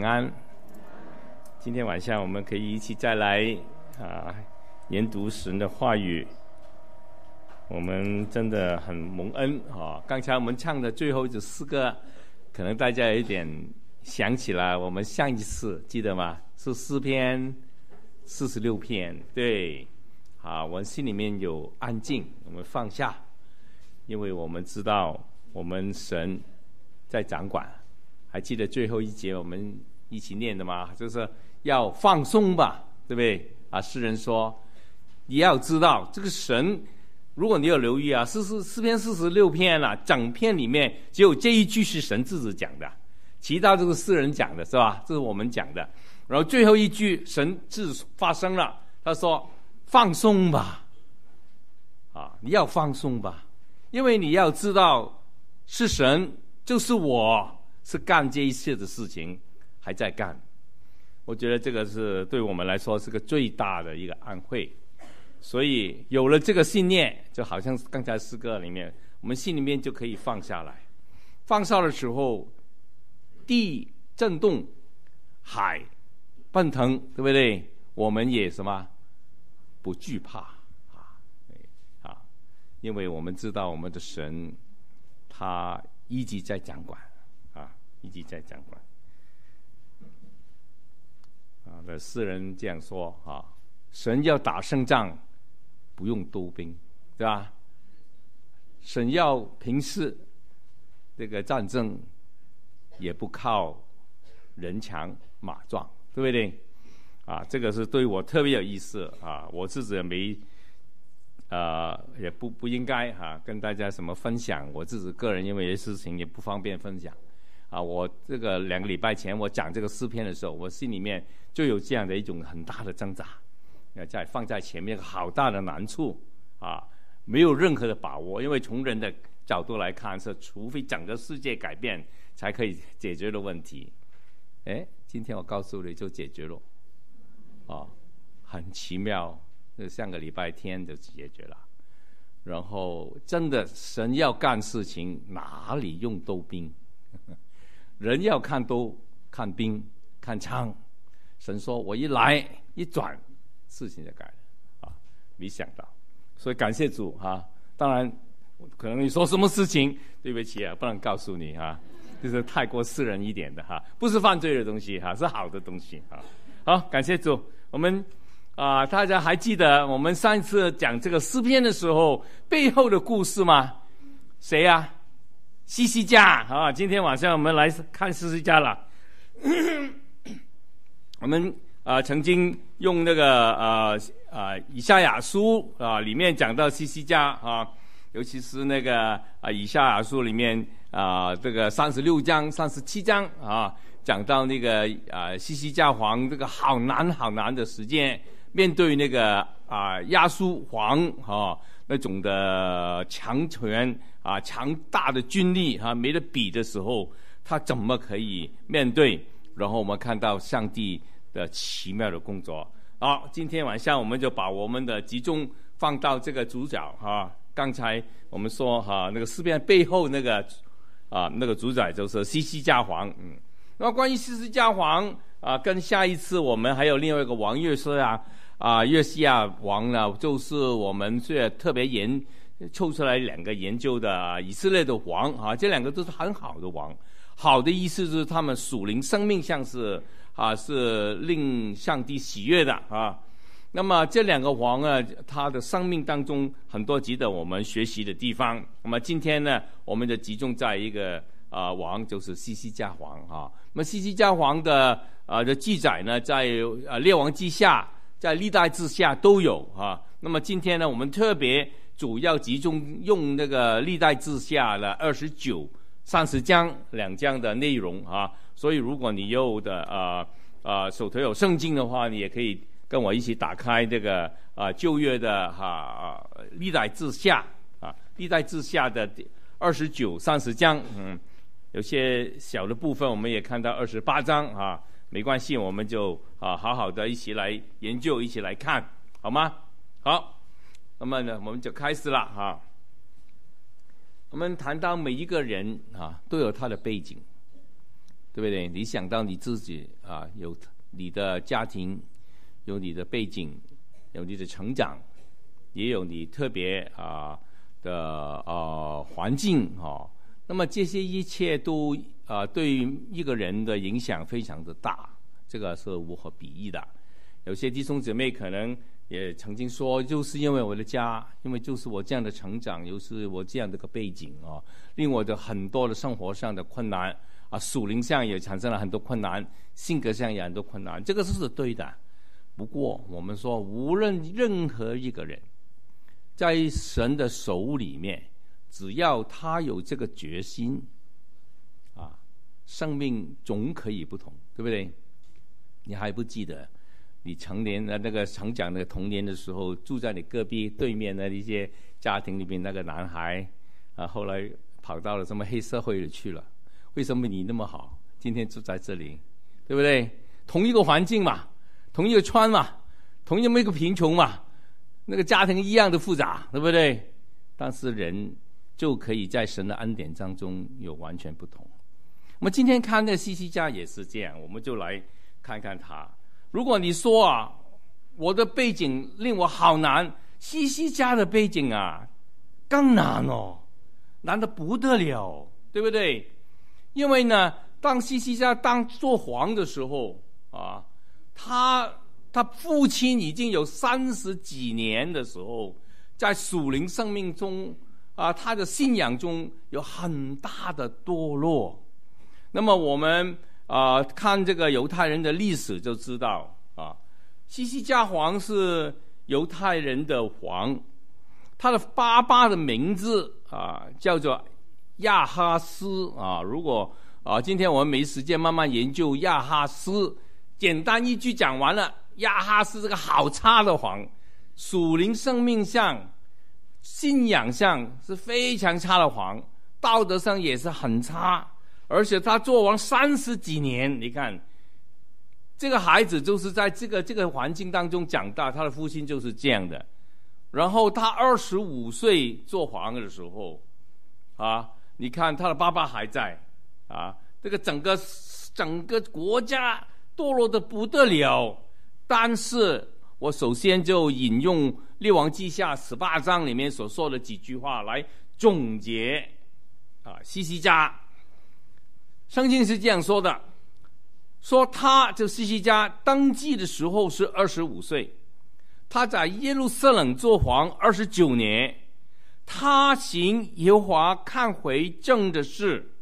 平安，今天晚上我们可以一起再来啊，研读神的话语。我们真的很蒙恩啊！刚才我们唱的最后这四个，可能大家有点想起了我们上一次，记得吗？是诗篇四十六篇，对。好，我们心里面有安静，我们放下，因为我们知道我们神在掌管。还记得最后一节我们？一起念的嘛，就是要放松吧，对不对啊？诗人说：“你要知道，这个神，如果你有留意啊，四四四篇四十六篇了，整篇里面只有这一句是神自己讲的，其他都是诗人讲的，是吧？这是我们讲的。然后最后一句，神自发生了，他说：放松吧，啊，你要放松吧，因为你要知道，是神，就是我是干这一切的事情。”还在干，我觉得这个是对我们来说是个最大的一个安慰，所以有了这个信念，就好像刚才诗歌里面，我们心里面就可以放下来。放哨的时候，地震动，海奔腾，对不对？我们也什么不惧怕啊？啊，因为我们知道我们的神，他一直在掌管，啊，一直在掌管。的诗人这样说啊，神要打胜仗，不用多兵，对吧？神要平视这个战争也不靠人强马壮，对不对？啊，这个是对我特别有意思啊，我自己也没，呃，也不不应该哈，跟大家什么分享，我自己个人因为有事情也不方便分享。啊，我这个两个礼拜前我讲这个诗篇的时候，我心里面就有这样的一种很大的挣扎，呃，在放在前面好大的难处啊，没有任何的把握，因为从人的角度来看是，除非整个世界改变才可以解决的问题。哎，今天我告诉你就解决了，啊，很奇妙，就上个礼拜天就解决了。然后真的神要干事情，哪里用都兵。人要看都看兵，看枪。神说：“我一来一转，事情就改了。”啊，没想到，所以感谢主哈。当然，可能你说什么事情，对不起啊，不能告诉你哈，就是太过私人一点的哈，不是犯罪的东西哈，是好的东西哈。好，感谢主。我们啊，大家还记得我们上一次讲这个诗篇的时候背后的故事吗？谁呀？西西家啊！今天晚上我们来看西西家了。我们啊曾经用那个啊啊以下雅书啊里面讲到西西家啊，尤其是那个啊以下雅书里面啊这个三十六章、三十七章啊讲到那个啊西西家皇这个好难、好难的实践，面对那个啊亚书皇啊那种的强权。啊，强大的军力哈，没得比的时候，他怎么可以面对？然后我们看到上帝的奇妙的工作。好，今天晚上我们就把我们的集中放到这个主角哈。刚才我们说哈，那个事变背后那个啊，那个主宰就是西西加皇嗯。那么关于西西加皇啊，跟下一次我们还有另外一个王月师啊啊，月西亚王呢，就是我们最特别严。抽出来两个研究的以色列的王啊，这两个都是很好的王。好的意思是他们属灵生命像是啊，是令上帝喜悦的啊。那么这两个王啊，他的生命当中很多值得我们学习的地方。那么今天呢，我们就集中在一个啊王，就是西西加王啊。那么西西加王的啊的记载呢，在啊列王记下，在历代志下都有啊。那么今天呢，我们特别。主要集中用那个历代志下的二十九、三十章两章的内容啊，所以如果你有的啊啊手头有圣经的话，你也可以跟我一起打开这个啊旧约的哈历代志下啊，历代志下的二十九、三十章，嗯，有些小的部分我们也看到二十八章啊，没关系，我们就啊好好的一起来研究，一起来看，好吗？好。那么呢，我们就开始了哈。我们谈到每一个人啊，都有他的背景，对不对？你想到你自己啊，有你的家庭，有你的背景，有你的成长，也有你特别啊的呃环境哈。那么这些一切都啊，对于一个人的影响非常的大，这个是无可比拟的。有些弟兄姊妹可能。也曾经说，就是因为我的家，因为就是我这样的成长，又是我这样的个背景啊，令我的很多的生活上的困难啊，属灵上也产生了很多困难，性格上也很多困难，这个是是对的。不过我们说，无论任何一个人，在神的手里面，只要他有这个决心，啊，生命总可以不同，对不对？你还不记得？你成年的那个成长的童年的时候，住在你隔壁对面的一些家庭里面，那个男孩啊，后来跑到了什么黑社会里去了？为什么你那么好？今天住在这里，对不对？同一个环境嘛，同一个村嘛，同样一个贫穷嘛，那个家庭一样的复杂，对不对？但是人就可以在神的恩典当中有完全不同。我们今天看那西西家也是这样，我们就来看看他。如果你说啊，我的背景令我好难，西西家的背景啊，更难哦，难的不得了，对不对？因为呢，当西西家当做皇的时候啊，他他父亲已经有三十几年的时候，在属灵生命中啊，他的信仰中有很大的堕落，那么我们。啊，看这个犹太人的历史就知道啊，西西加皇是犹太人的皇，他的爸爸的名字啊叫做亚哈斯啊。如果啊，今天我们没时间慢慢研究亚哈斯，简单一句讲完了，亚哈斯这个好差的皇，属灵生命像，信仰像是非常差的皇，道德上也是很差。而且他做王三十几年，你看，这个孩子就是在这个这个环境当中长大，他的父亲就是这样的。然后他二十五岁做皇的时候，啊，你看他的爸爸还在，啊，这个整个整个国家堕落的不得了。但是我首先就引用《六王记下》十八章里面所说的几句话来总结，啊，西西家。圣经是这样说的：，说他这西西家登基的时候是二十五岁，他在耶路撒冷做皇二十九年，他行耶和华看回正的事，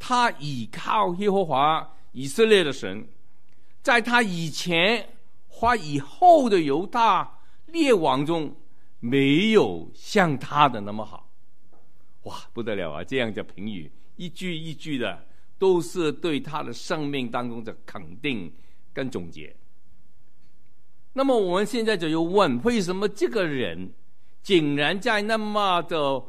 他倚靠耶和华以色列的神，在他以前或以后的犹大列王中，没有像他的那么好，哇，不得了啊！这样叫评语。一句一句的，都是对他的生命当中的肯定跟总结。那么我们现在就又问：为什么这个人竟然在那么的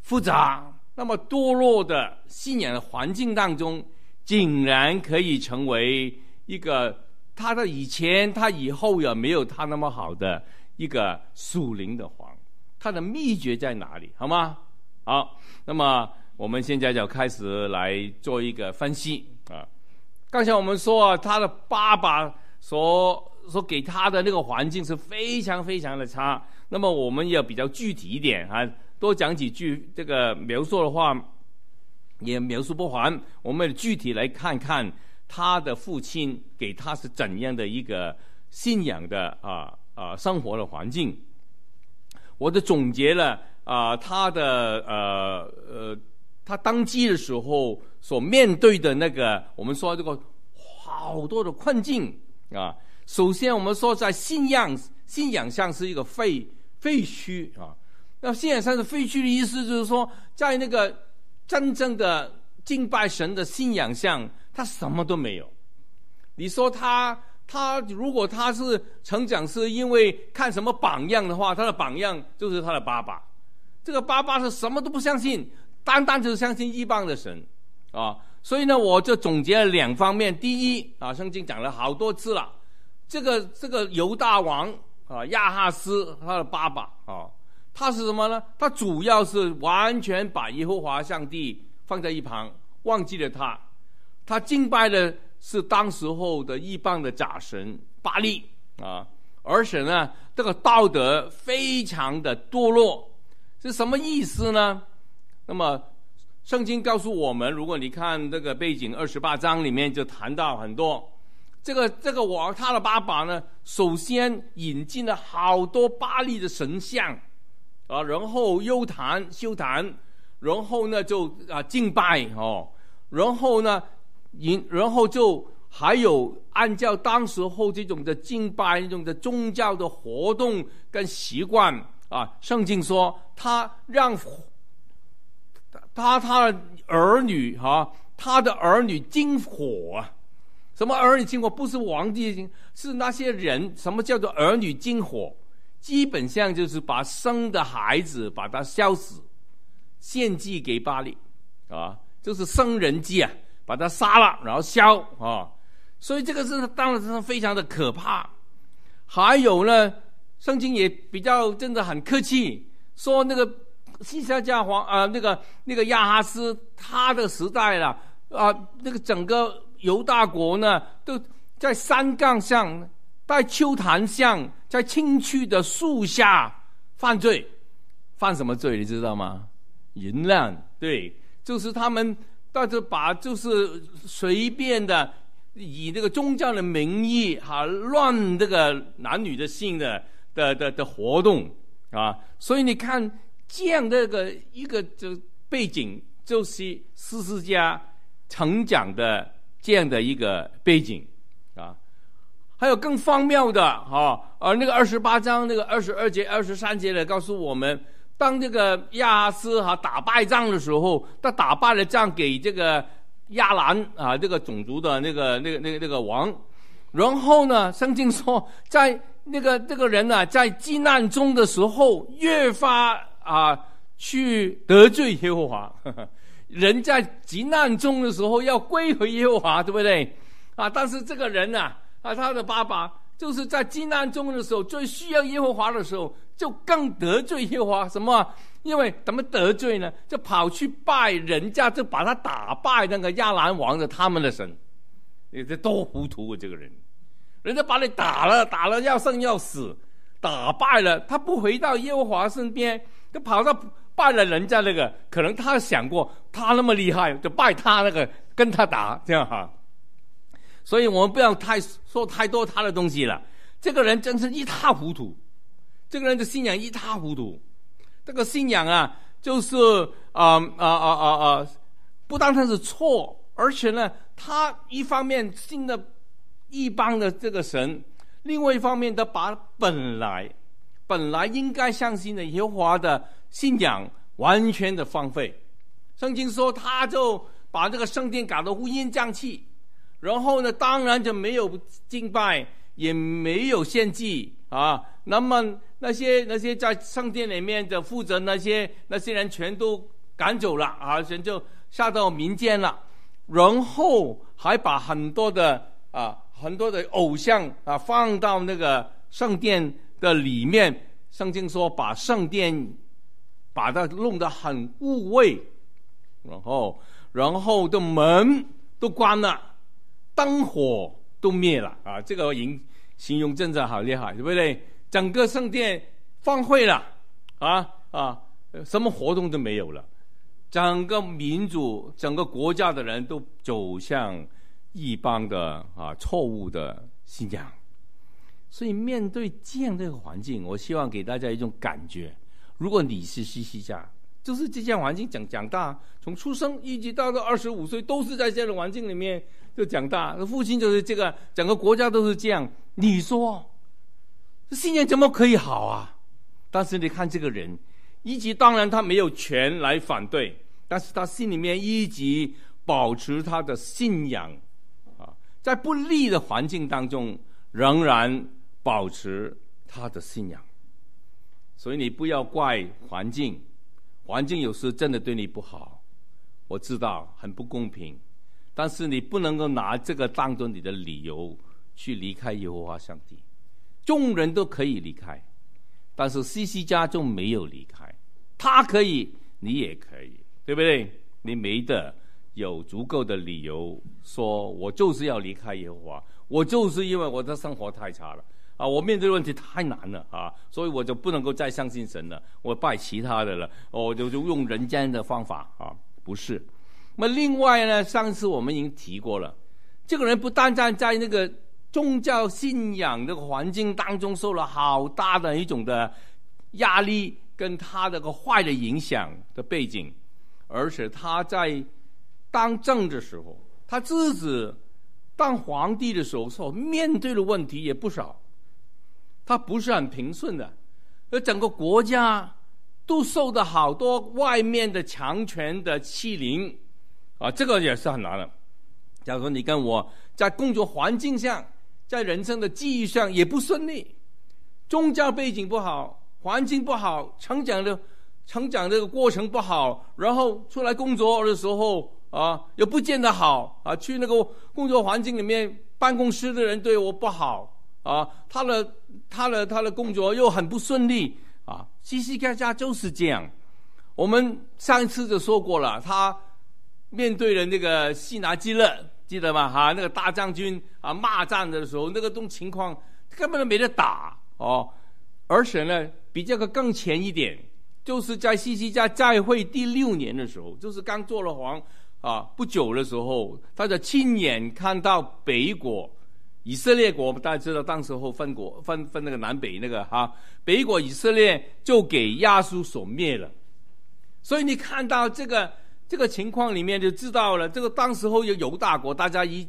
复杂、那么堕落的信仰的环境当中，竟然可以成为一个他的以前、他以后也没有他那么好的一个属灵的皇？他的秘诀在哪里？好吗？好，那么。我们现在就开始来做一个分析啊！刚才我们说啊，他的爸爸所所给他的那个环境是非常非常的差。那么我们要比较具体一点啊，多讲几句这个描述的话也描述不完。我们具体来看看他的父亲给他是怎样的一个信仰的啊啊生活的环境。我的总结了啊，他的呃呃。他登基的时候所面对的那个，我们说这个好多的困境啊。首先，我们说在信仰信仰上是一个废废墟啊。那信仰上是废墟的意思就是说，在那个真正的敬拜神的信仰上，他什么都没有。你说他他如果他是成长是因为看什么榜样的话，他的榜样就是他的爸爸。这个爸爸是什么都不相信。单单就是相信异邦的神，啊，所以呢，我就总结了两方面。第一啊，圣经讲了好多次了，这个这个犹大王啊亚哈斯他的爸爸啊，他是什么呢？他主要是完全把耶和华上帝放在一旁，忘记了他，他敬拜的是当时候的异邦的假神巴力啊，而且呢，这个道德非常的堕落，是什么意思呢？那么，圣经告诉我们，如果你看这个背景，二十八章里面就谈到很多，这个这个，我他的爸爸呢，首先引进了好多巴黎的神像，啊，然后幽谈修谈，然后呢就啊敬拜哦，然后呢引，然后就还有按照当时候这种的敬拜，这种的宗教的活动跟习惯啊，圣经说他让。他他的儿女哈，他的儿女金火啊，什么儿女金火？不是皇帝进，是那些人。什么叫做儿女金火？基本上就是把生的孩子把他烧死，献祭给巴黎啊，就是生人祭啊，把他杀了然后烧啊。所以这个是当然是非常的可怕。还有呢，圣经也比较真的很客气，说那个。西夏家皇啊，那个那个亚哈斯他的时代了啊，那个整个犹大国呢，都在山岗上、在丘坛上、在清去的树下犯罪，犯什么罪？你知道吗？淫乱。对，就是他们，大家把就是随便的，以这个宗教的名义哈，乱这个男女的性的的的的活动啊，所以你看。这样的个一个就背景，就是施师家成长的这样的一个背景啊。还有更荒谬的哈，呃，那个二十八章那个二十二节、二十三节呢，告诉我们，当这个亚斯哈打败仗的时候，他打败了仗给这个亚兰啊这个种族的那个那个那个那个王。然后呢，圣经说，在那个那个人啊在饥难中的时候，越发。啊，去得罪耶和华，人在急难中的时候要归回耶和华，对不对？啊，但是这个人啊，啊，他的爸爸就是在急难中的时候最需要耶和华的时候，就更得罪耶和华。什么？因为怎么得罪呢？就跑去拜人家，就把他打败那个亚兰王的他们的神，你这多糊涂啊！这个人，人家把你打了，打了要生要死，打败了，他不回到耶和华身边。就跑到拜了人家那个，可能他想过，他那么厉害，就拜他那个，跟他打这样哈。所以我们不要太说太多他的东西了。这个人真是一塌糊涂，这个人的信仰一塌糊涂。这个信仰啊，就是啊啊啊啊啊，不单单是错，而且呢，他一方面信的一般的这个神，另外一方面他把本来。本来应该相信的耶和华的信仰完全的荒废，圣经说他就把这个圣殿搞得乌烟瘴气，然后呢，当然就没有敬拜，也没有献祭啊。那么那些那些在圣殿里面的负责那些那些人全都赶走了啊，人就下到民间了，然后还把很多的啊很多的偶像啊放到那个圣殿。的里面，圣经说把圣殿把它弄得很污秽，然后然后的门都关了，灯火都灭了啊！这个形形容真的好厉害，对不对？整个圣殿荒废了，啊啊，什么活动都没有了，整个民族、整个国家的人都走向一般的啊错误的信仰。所以面对这样的一个环境，我希望给大家一种感觉：如果你是西西家，就是这样环境长长大，从出生一直到到二十五岁，都是在这样的环境里面就长大。父亲就是这个，整个国家都是这样。你说，信念怎么可以好啊？但是你看这个人，一直当然他没有权来反对，但是他心里面一直保持他的信仰，啊，在不利的环境当中仍然。保持他的信仰，所以你不要怪环境，环境有时真的对你不好，我知道很不公平，但是你不能够拿这个当做你的理由去离开耶和华上帝。众人都可以离开，但是西西家就没有离开，他可以，你也可以，对不对？你没得有足够的理由说，我就是要离开耶和华，我就是因为我的生活太差了。啊，我面对的问题太难了啊，所以我就不能够再相信神了，我拜其他的了，我就就用人间的方法啊，不是。那另外呢，上次我们已经提过了，这个人不但单在那个宗教信仰的环境当中受了好大的一种的，压力跟他这个坏的影响的背景，而且他在当政的时候，他自己当皇帝的时候，所面对的问题也不少。他不是很平顺的，而整个国家都受到好多外面的强权的欺凌，啊，这个也是很难的。假如说你跟我在工作环境下，在人生的际遇上也不顺利，宗教背景不好，环境不好，成长的，成长这个过程不好，然后出来工作的时候啊，又不见得好啊，去那个工作环境里面，办公室的人对我不好。啊，他的他的他的工作又很不顺利啊，西西加加就是这样。我们上一次就说过了，他面对了那个西拿基勒，记得吗？哈，那个大将军啊，骂战的时候，那个种情况根本没得打哦。而且呢，比这个更前一点，就是在西西加再会第六年的时候，就是刚做了皇啊不久的时候，他就亲眼看到北国。以色列国，大家知道，当时候分国分分那个南北那个哈，北国以色列就给亚述所灭了。所以你看到这个这个情况里面，就知道了。这个当时候有犹大国，大家一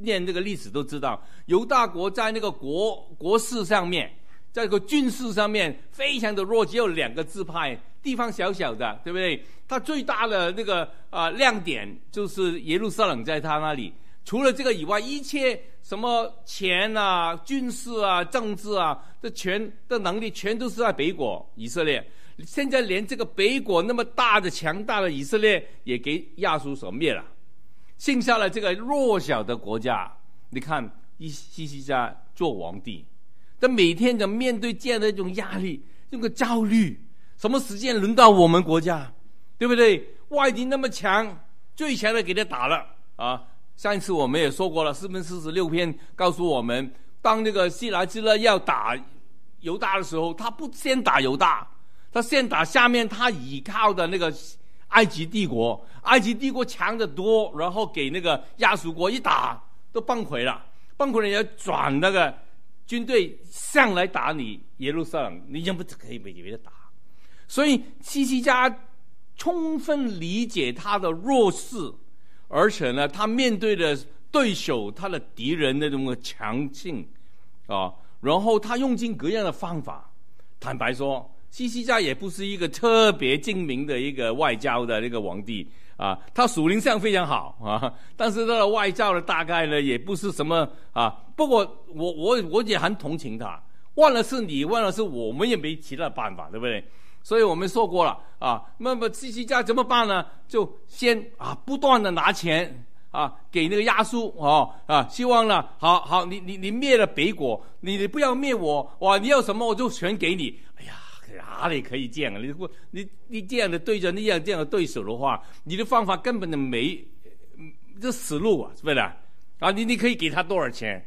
念这个历史都知道，犹大国在那个国国势上面，在个军事上面非常的弱，只有两个字派，地方小小的，对不对？它最大的那个啊亮点就是耶路撒冷在它那里。除了这个以外，一切。什么钱啊、军事啊、政治啊，这全的能力全都是在北国以色列。现在连这个北国那么大的、强大的以色列也给亚述所灭了，剩下了这个弱小的国家。你看，伊西西家做皇帝，他每天的面对这样的一种压力、这个焦虑，什么时间轮到我们国家，对不对？外敌那么强，最强的给他打了啊！上一次我们也说过了，四分四十六篇告诉我们，当那个希拉基勒要打犹大的时候，他不先打犹大，他先打下面他倚靠的那个埃及帝国。埃及帝国强得多，然后给那个亚述国一打都崩溃了。崩溃了要转那个军队上来打你耶路撒冷，你根本可以没别的打。所以西西家充分理解他的弱势。而且呢，他面对的对手，他的敌人那种强劲，啊，然后他用尽各样的方法。坦白说，西西家也不是一个特别精明的一个外交的那个皇帝啊，他属灵相非常好啊，但是他的外交呢，大概呢也不是什么啊。不过我我我也很同情他，忘了是你，忘了是我们，也没其他办法，对不对？所以我们说过了啊，那么七七家怎么办呢？就先啊，不断的拿钱啊，给那个压缩哦啊，希望呢，好好，你你你灭了北国，你你不要灭我，哇，你要什么我就全给你。哎呀，哪里可以样啊？你你你这样的对着那样这样的对手的话，你的方法根本就没，这死路啊，是不是？啊，你你可以给他多少钱？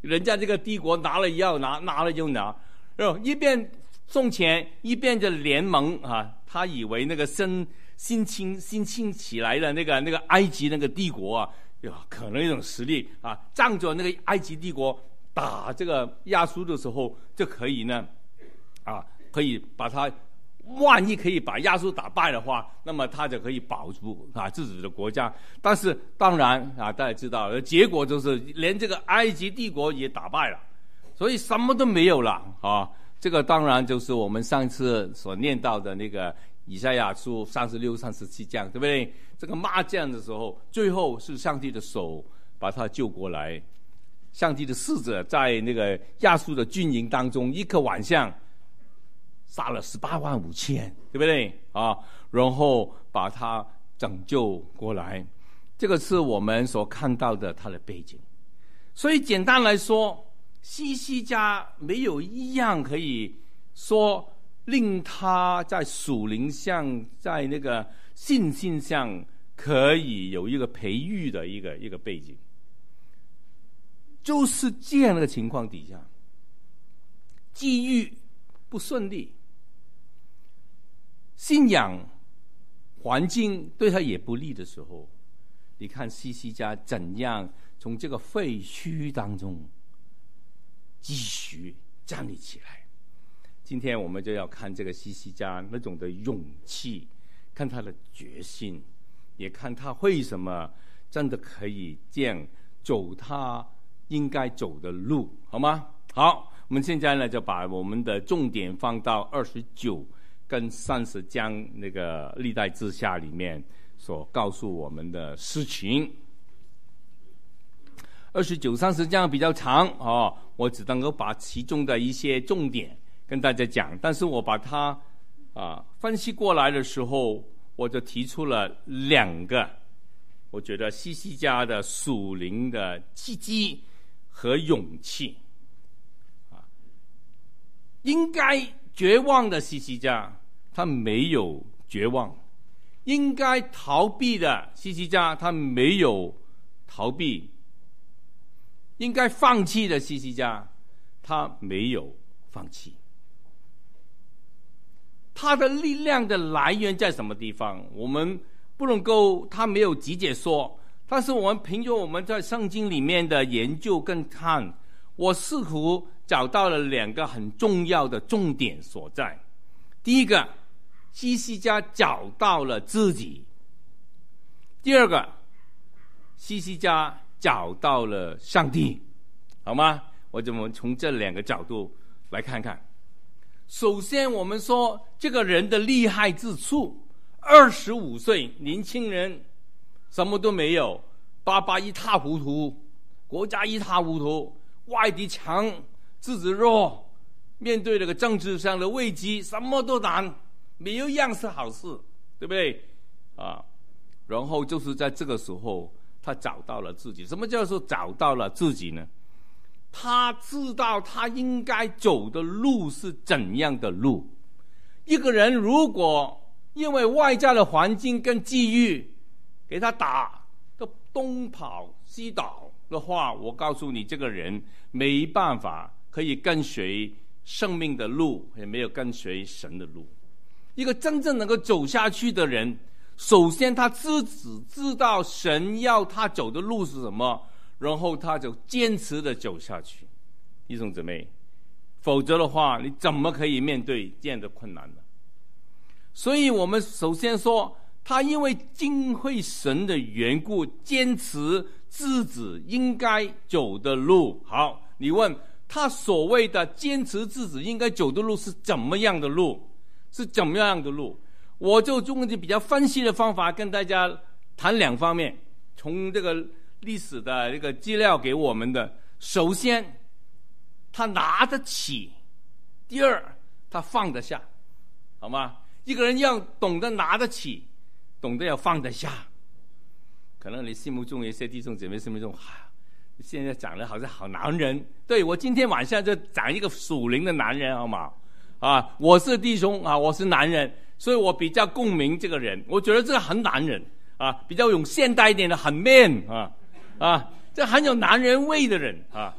人家这个帝国拿了要拿，拿了就拿，后一边。从前，一边的联盟啊，他以为那个新新起新兴起来的那个那个埃及那个帝国啊，有可能有实力啊，仗着那个埃及帝国打这个亚述的时候，就可以呢，啊，可以把他万一可以把亚述打败的话，那么他就可以保住啊自己的国家。但是当然啊，大家知道，结果就是连这个埃及帝国也打败了，所以什么都没有了啊。这个当然就是我们上次所念到的那个以赛亚书三十六、三十七章，对不对？这个骂将的时候，最后是上帝的手把他救过来。上帝的使者在那个亚述的军营当中，一个晚上杀了十八万五千，对不对？啊，然后把他拯救过来。这个是我们所看到的他的背景。所以简单来说。西西家没有一样可以说令他在属灵上、在那个信心上可以有一个培育的一个一个背景，就是这样的情况底下，机遇不顺利，信仰环境对他也不利的时候，你看西西家怎样从这个废墟当中。继续站立起来。今天我们就要看这个西西家那种的勇气，看他的决心，也看他为什么真的可以这样走他应该走的路，好吗？好，我们现在呢就把我们的重点放到二十九跟三十将那个历代志下里面所告诉我们的事情。二十九、三十将比较长哦。我只能够把其中的一些重点跟大家讲，但是我把它啊分析过来的时候，我就提出了两个，我觉得西西家的属灵的契机和勇气啊，应该绝望的西西家他没有绝望，应该逃避的西西家他没有逃避。应该放弃的西西家，他没有放弃。他的力量的来源在什么地方？我们不能够，他没有直接说。但是我们凭着我们在圣经里面的研究跟看，我似乎找到了两个很重要的重点所在。第一个，西西家找到了自己；第二个，西西家。找到了上帝，好吗？我怎么从这两个角度来看看？首先，我们说这个人的厉害之处：二十五岁，年轻人，什么都没有，爸爸一塌糊涂，国家一塌糊涂，外敌强，自己弱，面对这个政治上的危机，什么都难，没有样是好事，对不对？啊，然后就是在这个时候。他找到了自己，什么叫做找到了自己呢？他知道他应该走的路是怎样的路。一个人如果因为外在的环境跟机遇给他打，都东跑西倒的话，我告诉你，这个人没办法可以跟随生命的路，也没有跟随神的路。一个真正能够走下去的人。首先，他自己知道神要他走的路是什么，然后他就坚持的走下去。弟兄姊妹，否则的话，你怎么可以面对这样的困难呢？所以我们首先说，他因为敬畏神的缘故，坚持自己应该走的路。好，你问他所谓的坚持自己应该走的路是怎么样的路？是怎么样的路？我就用比较分析的方法跟大家谈两方面，从这个历史的这个资料给我们的，首先他拿得起，第二他放得下，好吗？一个人要懂得拿得起，懂得要放得下。可能你心目中一些弟兄姐妹心目中，啊，现在长得好像好男人，对我今天晚上就讲一个属灵的男人，好吗？啊，我是弟兄啊，我是男人，所以我比较共鸣这个人。我觉得这个很男人啊，比较有现代一点的，很 man 啊，啊，这很有男人味的人啊。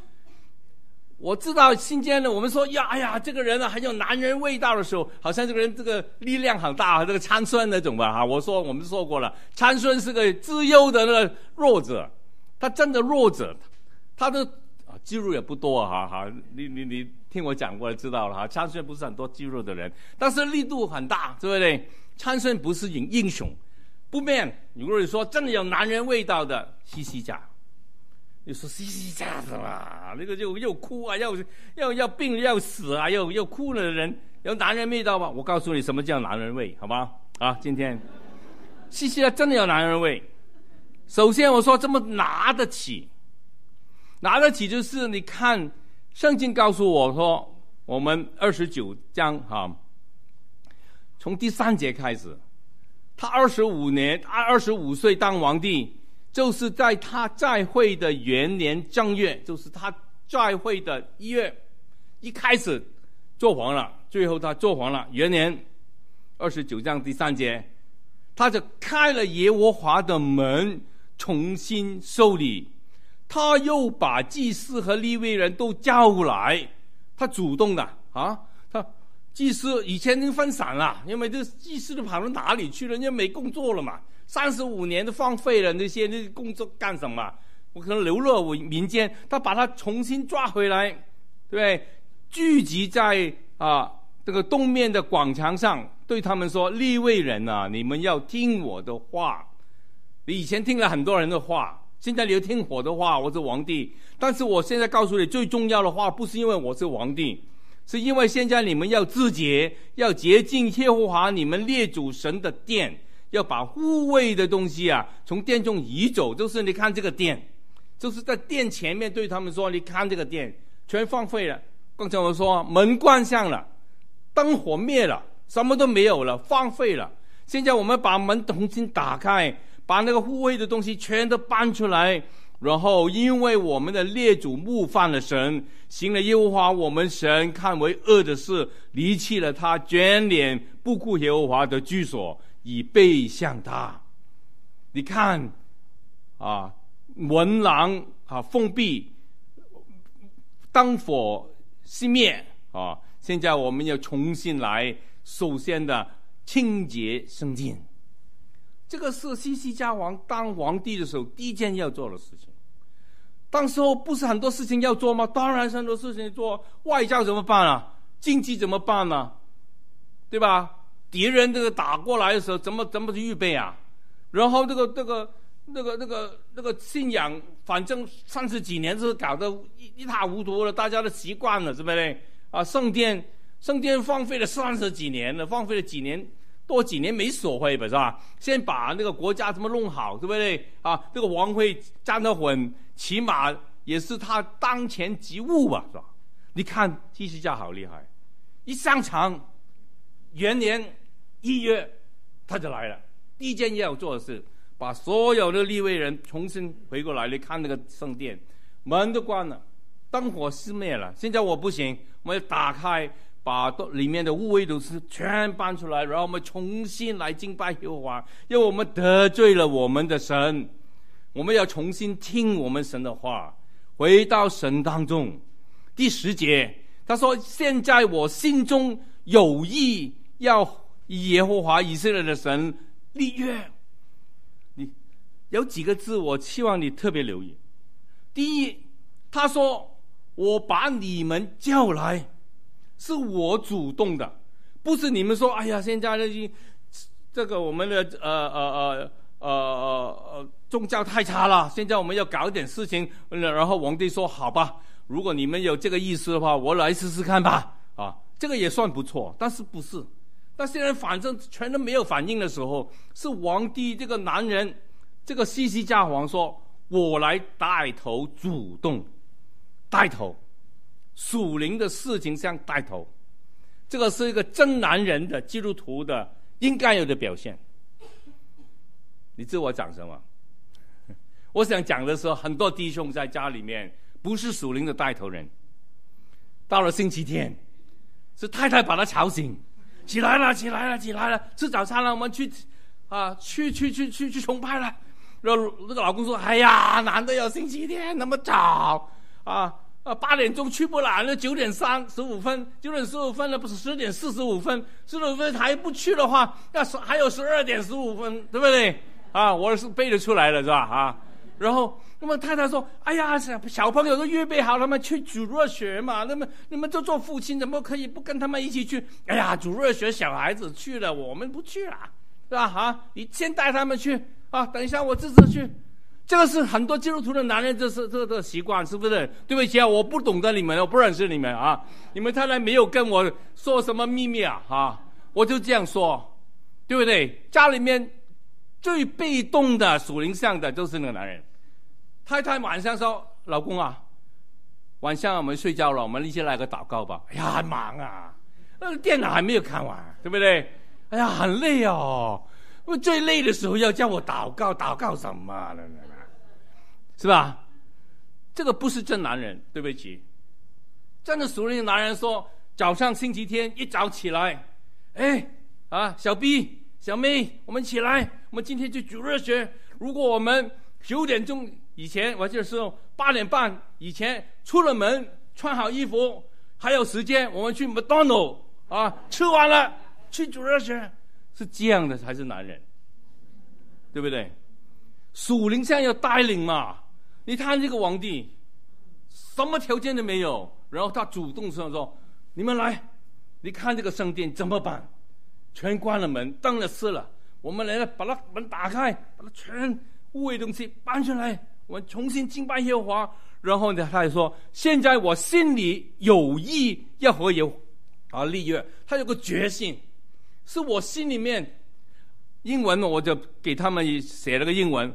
我知道新间的我们说呀，哎呀，这个人啊很有男人味道的时候，好像这个人这个力量很大，这个参孙那种吧？哈，我说我们说过了，参孙是个自幼的那个弱者，他真的弱者，他的。肌肉也不多，哈哈！你你你听我讲过了，知道了哈。参孙不是很多肌肉的人，但是力度很大，对不对？参孙不是英英雄，不面。如果你说真的有男人味道的西西家，你说西西家的嘛，那个就又哭啊，又又要病要死啊，又又哭了的人有男人味道吗？我告诉你什么叫男人味，好吧？啊，今天西西啊，真的有男人味。首先我说这么拿得起。拿得起就是你看，圣经告诉我说，我们二十九章哈，从第三节开始，他二十五年，二二十五岁当皇帝，就是在他在位的元年正月，就是他在位的一月，一开始做皇了，最后他做皇了，元年二十九章第三节，他就开了耶和华的门，重新受理。他又把祭司和立位人都叫来，他主动的啊，他祭司以前已经分散了，因为这祭司都跑到哪里去了？人家没工作了嘛，三十五年都荒废了那些那工作干什么？我可能流落我民间，他把他重新抓回来，对对？聚集在啊这个东面的广场上，对他们说：立位人啊，你们要听我的话，你以前听了很多人的话。现在你要听我的话，我是皇帝。但是我现在告诉你最重要的话，不是因为我是皇帝，是因为现在你们要自洁，要洁净切护好你们列祖神的殿，要把护卫的东西啊从殿中移走。就是你看这个殿，就是在殿前面对他们说：你看这个殿全放废了。刚才我说门关上了，灯火灭了，什么都没有了，放废了。现在我们把门重新打开。把那个护卫的东西全都搬出来，然后因为我们的列祖目犯了神，行了耶和华我们神看为恶的事，离弃了他，卷脸不顾耶和华的居所，以背向他。你看，啊，文廊啊，封闭，灯火熄灭啊。现在我们要重新来，首先的清洁，圣净。这个是西西家皇当皇帝的时候第一件要做的事情。当时候不是很多事情要做吗？当然很多事情做，外交怎么办啊？经济怎么办呢？对吧？敌人这个打过来的时候，怎么怎么去预备啊？然后这个这个那个那个那个信仰，反正三十几年是搞得一一塌糊涂了，大家都习惯了，是不是？啊，圣殿圣殿荒废了三十几年了，荒废了几年。过几年没索贿吧，是吧？先把那个国家怎么弄好，对不对？啊，这个王辉沾了混，起码也是他当前职务吧，是吧？你看艺术家好厉害，一上场，元年一月他就来了。第一件要做的事，把所有的立威人重新回过来你看那个圣殿，门都关了，灯火熄灭了。现在我不行，我要打开。把里面的污秽都是全搬出来，然后我们重新来敬拜耶和华，因为我们得罪了我们的神，我们要重新听我们神的话，回到神当中。第十节，他说：“现在我心中有意要以耶和华以色列的神立约。”你有几个字，我希望你特别留意。第一，他说：“我把你们叫来。”是我主动的，不是你们说。哎呀，现在呢，这个我们的呃呃呃呃呃，宗教太差了，现在我们要搞点事情。然后皇帝说：“好吧，如果你们有这个意思的话，我来试试看吧。”啊，这个也算不错，但是不是？但现在反正全都没有反应的时候，是皇帝这个男人，这个西西家皇说：“我来带头主动，带头。”属灵的事情上带头，这个是一个真男人的基督徒的应该有的表现。你知我讲什么？我想讲的是，很多弟兄在家里面不是属灵的带头人，到了星期天，是太太把他吵醒，起来了，起来了，起来了，吃早餐了，我们去啊，去去去去去崇拜了。然后那个老公说：“哎呀，难得有星期天那么早啊。”啊，八点钟去不了，那九点三十五分，九点十五分了，不是十点四十五分，四十五分还不去的话，那还有十二点十五分，对不对？啊，我是背得出来的，是吧？啊，然后那么太太说，哎呀，小小朋友都预备好了嘛，去煮热血嘛，那么你们就做父亲，怎么可以不跟他们一起去？哎呀，煮热血，小孩子去了，我们不去了，是吧？啊，你先带他们去啊，等一下我自己去。这个是很多基督徒的男人，这是这的习惯，是不是？对不起啊，我不懂得你们，我不认识你们啊。你们太太没有跟我说什么秘密啊？哈，我就这样说，对不对？家里面最被动的、属灵上的，就是那个男人。太太晚上说：“老公啊，晚上我们睡觉了，我们一起来个祷告吧。”哎呀，很忙啊，那个电脑还没有看完，对不对？哎呀，很累哦。我最累的时候要叫我祷告，祷告什么是吧？这个不是真男人，对不起。真的属的男人说，早上星期天一早起来，哎，啊，小 B、小妹，我们起来，我们今天去煮热水。如果我们九点钟以前，我就说八点半以前出了门，穿好衣服还有时间，我们去 McDonald 啊，吃完了去煮热水，是这样的才是男人，对不对？属灵像要带领嘛。你看这个皇帝，什么条件都没有。然后他主动说：“说你们来，你看这个圣殿怎么办？全关了门，灯了事了。我们来了，把那门打开，把那全污秽东西搬出来，我们重新敬拜耶和华。然后呢，他就说：现在我心里有意要和犹，啊立约。他有个决心，是我心里面。英文我就给他们写了个英文。”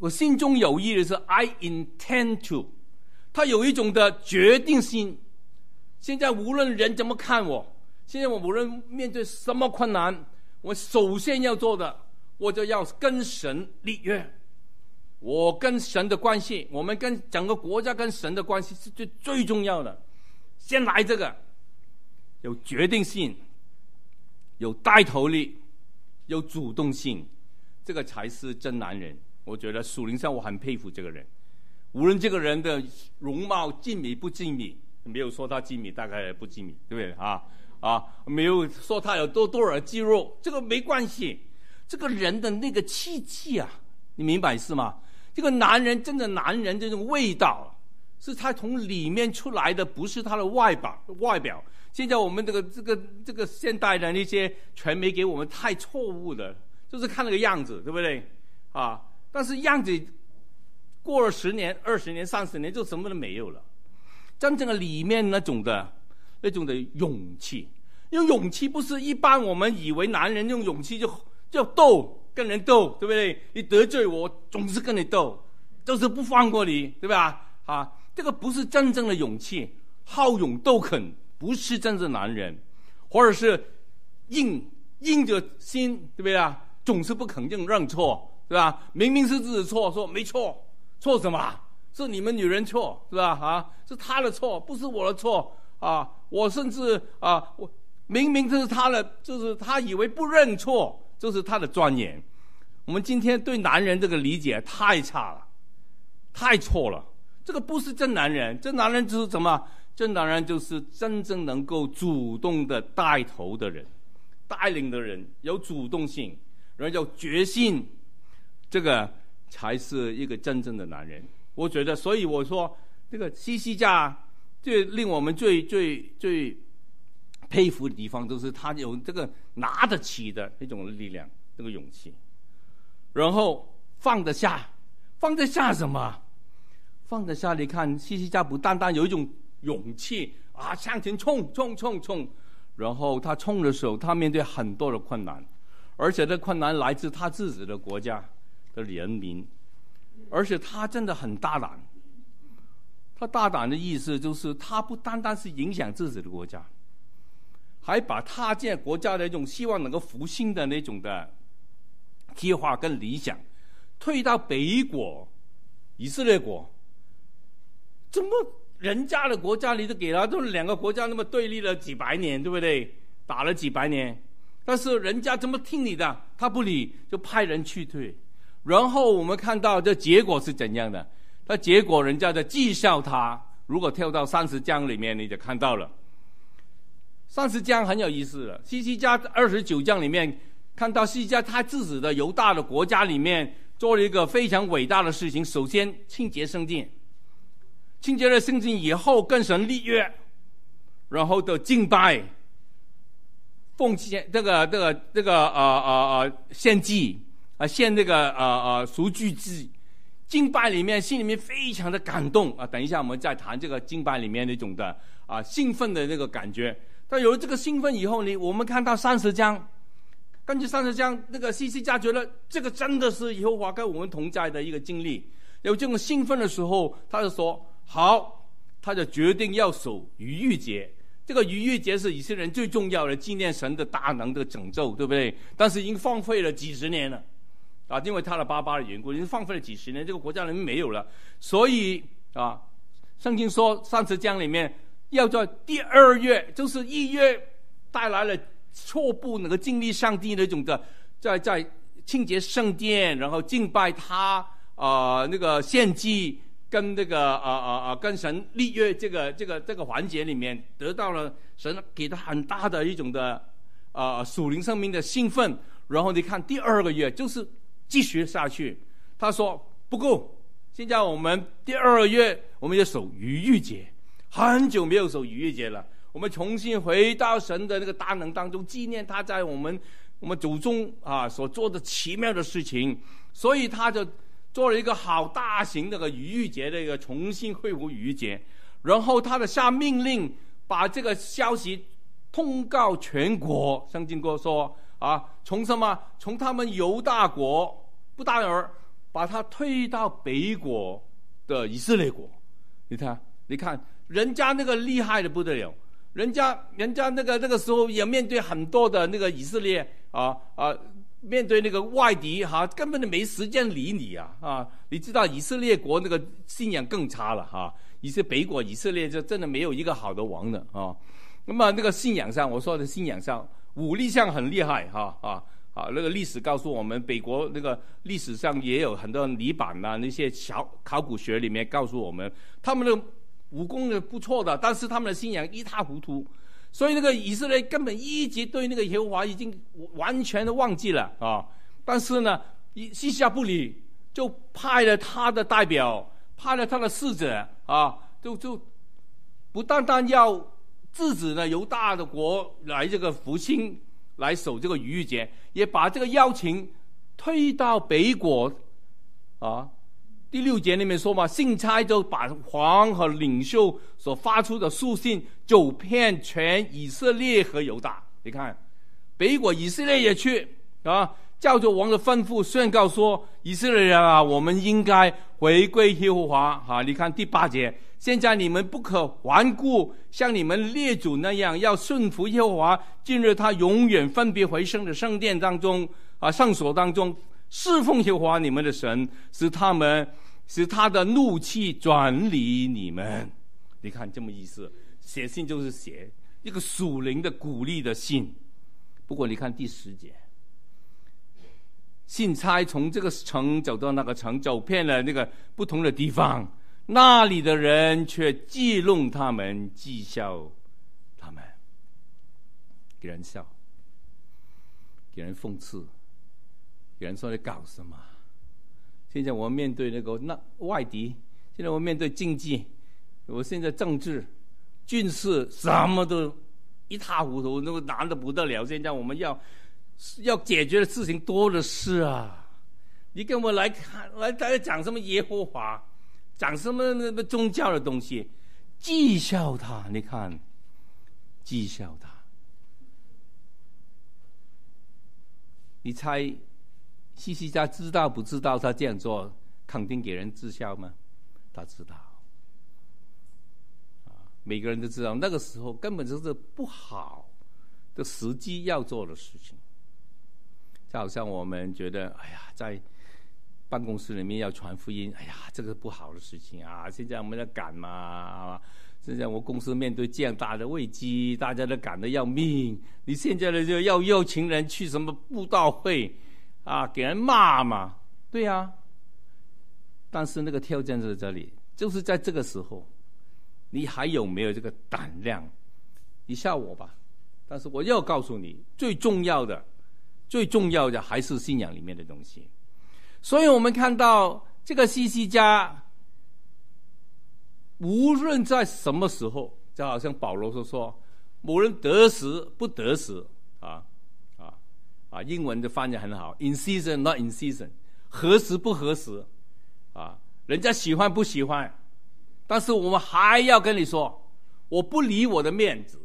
我心中有意的是，I intend to，他有一种的决定性。现在无论人怎么看我，现在我无论面对什么困难，我首先要做的，我就要跟神立约。我跟神的关系，我们跟整个国家跟神的关系是最最重要的。先来这个，有决定性，有带头力，有主动性，这个才是真男人。我觉得属灵上我很佩服这个人。无论这个人的容貌、精明不精明，没有说他精明，大概不精明，对不对啊？啊，没有说他有多多少肌肉，这个没关系。这个人的那个气质啊，你明白是吗？这个男人，真的男人这种味道，是他从里面出来的，不是他的外表。外表现在我们这个这个这个现代的那些传媒给我们太错误的，就是看那个样子，对不对啊？但是样子过了十年、二十年、三十年，就什么都没有了。真正的里面那种的、那种的勇气，因为勇气不是一般我们以为男人用勇气就就斗，跟人斗，对不对？你得罪我，总是跟你斗，就是不放过你，对吧？啊，这个不是真正的勇气，好勇斗狠不是真正男人，或者是硬硬着心，对不对啊？总是不肯认认错。是吧？明明是自己错，说没错，错什么？是你们女人错，是吧？啊，是他的错，不是我的错啊！我甚至啊，我明明这是他的，就是他以为不认错，就是他的钻研。我们今天对男人这个理解太差了，太错了。这个不是真男人，真男人就是什么？真男人就是真正能够主动的带头的人，带领的人有主动性，然后有决心。这个才是一个真正的男人。我觉得，所以我说，这个西西家最令我们最最最佩服的地方，就是他有这个拿得起的一种力量，这个勇气，然后放得下，放得下什么？放得下。你看，西西家不单单有一种勇气啊，向前冲冲冲冲，然后他冲的时候，他面对很多的困难，而且这困难来自他自己的国家。人民，而且他真的很大胆。他大胆的意思就是，他不单单是影响自己的国家，还把他建国家的一种希望能够复兴的那种的计划跟理想，退到北国以色列国。怎么人家的国家，你都给他都两个国家那么对立了几百年，对不对？打了几百年，但是人家怎么听你的？他不理，就派人去退。然后我们看到这结果是怎样的？那结果人家的绩效，他如果跳到三十将里面，你就看到了。三十将很有意思了。西西家二十九将里面，看到西家他自己的犹大的国家里面做了一个非常伟大的事情：首先清洁圣殿，清洁了圣殿以后，跟神立约，然后的敬拜、奉献、这个、这个、这个、呃呃呃，献祭。啊，献那个呃呃赎罪祭，敬拜里面心里面非常的感动啊！等一下，我们再谈这个敬拜里面那种的啊兴奋的那个感觉。但有了这个兴奋以后呢，我们看到三十将，根据三十将那个西西家觉得这个真的是以后华跟我们同在的一个经历。有这种兴奋的时候，他就说好，他就决定要守逾越节。这个逾越节是以色列人最重要的纪念神的大能的拯救，对不对？但是已经荒废了几十年了。啊，因为他的爸爸的缘故，已经放废了几十年，这个国家人民没有了，所以啊，圣经说《三十将里面要在第二月，就是一月带来了初步能够经历上帝那种的，在在清洁圣殿，然后敬拜他啊，那个献祭跟那个啊啊啊跟神立约这个这个这个环节里面，得到了神给他很大的一种的啊属灵生命的兴奋。然后你看第二个月就是。继续下去，他说不够。现在我们第二月，我们要守逾越节，很久没有守逾越节了。我们重新回到神的那个大能当中，纪念他在我们我们祖宗啊所做的奇妙的事情。所以他就做了一个好大型的个逾越节的一个重新恢复逾越节，然后他的下命令把这个消息通告全国。圣经哥说啊，从什么？从他们犹大国。不但尔，把他推到北国的以色列国，你看，你看人家那个厉害的不得了，人家人家那个那个时候也面对很多的那个以色列啊啊，面对那个外敌哈，根本就没时间理你啊啊！你知道以色列国那个信仰更差了哈，一些北国以色列就真的没有一个好的王的啊。那么那个信仰上，我说的信仰上，武力上很厉害哈啊。啊，那个历史告诉我们，北国那个历史上也有很多泥板呐，那些小考古学里面告诉我们，他们的武功也不错的，但是他们的信仰一塌糊涂。所以那个以色列根本一直对那个和华已经完全的忘记了啊。但是呢，伊西夏布里就派了他的代表，派了他的使者啊，就就不单单要自己呢由大的国来这个复兴。来守这个逾越节，也把这个邀请推到北国啊。第六节里面说嘛，信差就把皇和领袖所发出的书信，走遍全以色列和犹大。你看，北国以色列也去啊，叫做王的吩咐宣告说：以色列人啊，我们应该回归耶和华啊。你看第八节。现在你们不可顽固，像你们列祖那样要顺服耶和华。进入他永远分别回生的圣殿当中，啊，圣所当中侍奉耶和华你们的神，使他们，使他的怒气转离你们。你看这么意思，写信就是写一个属灵的鼓励的信。不过你看第十节，信差从这个城走到那个城，走遍了那个不同的地方。那里的人却讥弄他们，讥笑他们，给人笑，给人讽刺，有人说你搞什么？现在我们面对那个那外敌，现在我们面对经济，我现在政治、军事什么都一塌糊涂，都难的不得了。现在我们要要解决的事情多的是啊！你跟我来看，来大家讲什么耶和华？讲什么宗教的东西，讥笑他，你看，讥笑他，你猜，西西家知道不知道他这样做，肯定给人讥笑吗？他知道，啊，每个人都知道，那个时候根本就是不好的时机要做的事情，就好像我们觉得，哎呀，在。办公室里面要传福音，哎呀，这个不好的事情啊！现在我们要赶嘛，现在我公司面对这样大的危机，大家都赶得要命。你现在的就要邀请人去什么布道会，啊，给人骂嘛，对呀。但是那个挑战在这里，就是在这个时候，你还有没有这个胆量？你吓我吧！但是我要告诉你，最重要的，最重要的还是信仰里面的东西。所以我们看到这个 CC 家，无论在什么时候，就好像保罗所说，某人得时不得时啊啊啊，英文的翻译很好，in season not in season，何时不合时啊，人家喜欢不喜欢，但是我们还要跟你说，我不理我的面子，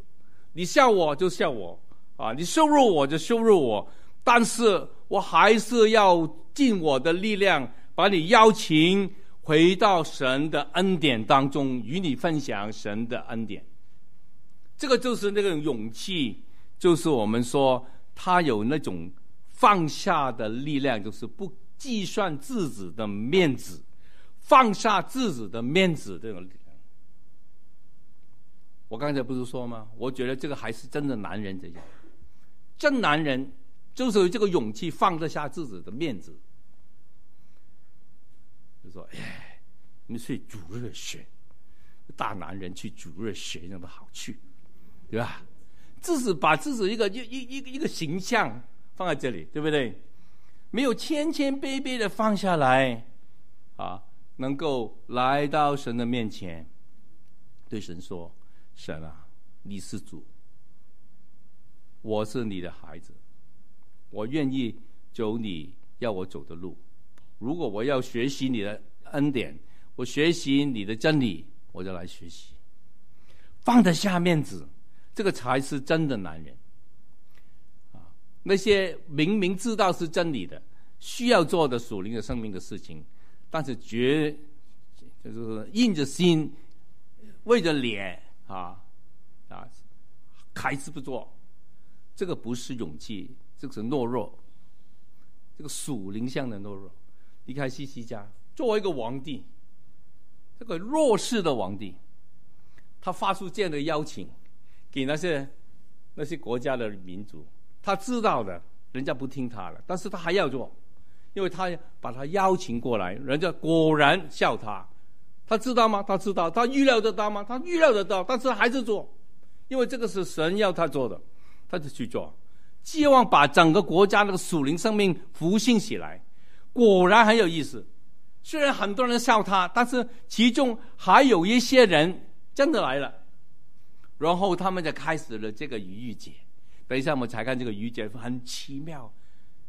你笑我就笑我啊，你羞辱我就羞辱我，但是。我还是要尽我的力量把你邀请回到神的恩典当中，与你分享神的恩典。这个就是那个勇气，就是我们说他有那种放下的力量，就是不计算自己的面子，放下自己的面子这种力量。我刚才不是说吗？我觉得这个还是真的男人这样，真男人。就是有这个勇气放得下自己的面子，就说：“哎，你去主热血，大男人去主热血，那么好去，对吧？自己把自己一个一一一个一个形象放在这里，对不对？没有谦谦卑卑的放下来，啊，能够来到神的面前，对神说：‘神啊，你是主，我是你的孩子。’”我愿意走你要我走的路。如果我要学习你的恩典，我学习你的真理，我就来学习。放得下面子，这个才是真的男人。啊，那些明明知道是真理的，需要做的属灵的生命的事情，但是绝就是硬着心，为着脸啊啊，还是不做。这个不是勇气。这个是懦弱，这个属灵相的懦弱。离开西西家，作为一个皇帝，这个弱势的皇帝，他发出这样的邀请，给那些那些国家的民族，他知道的，人家不听他的，但是他还要做，因为他把他邀请过来，人家果然笑他，他知道吗？他知道，他预料得到吗？他预料得到，但是还是做，因为这个是神要他做的，他就去做。希望把整个国家那个属灵生命复兴起来，果然很有意思。虽然很多人笑他，但是其中还有一些人真的来了，然后他们就开始了这个余节。等一下我们才看这个余姐很奇妙。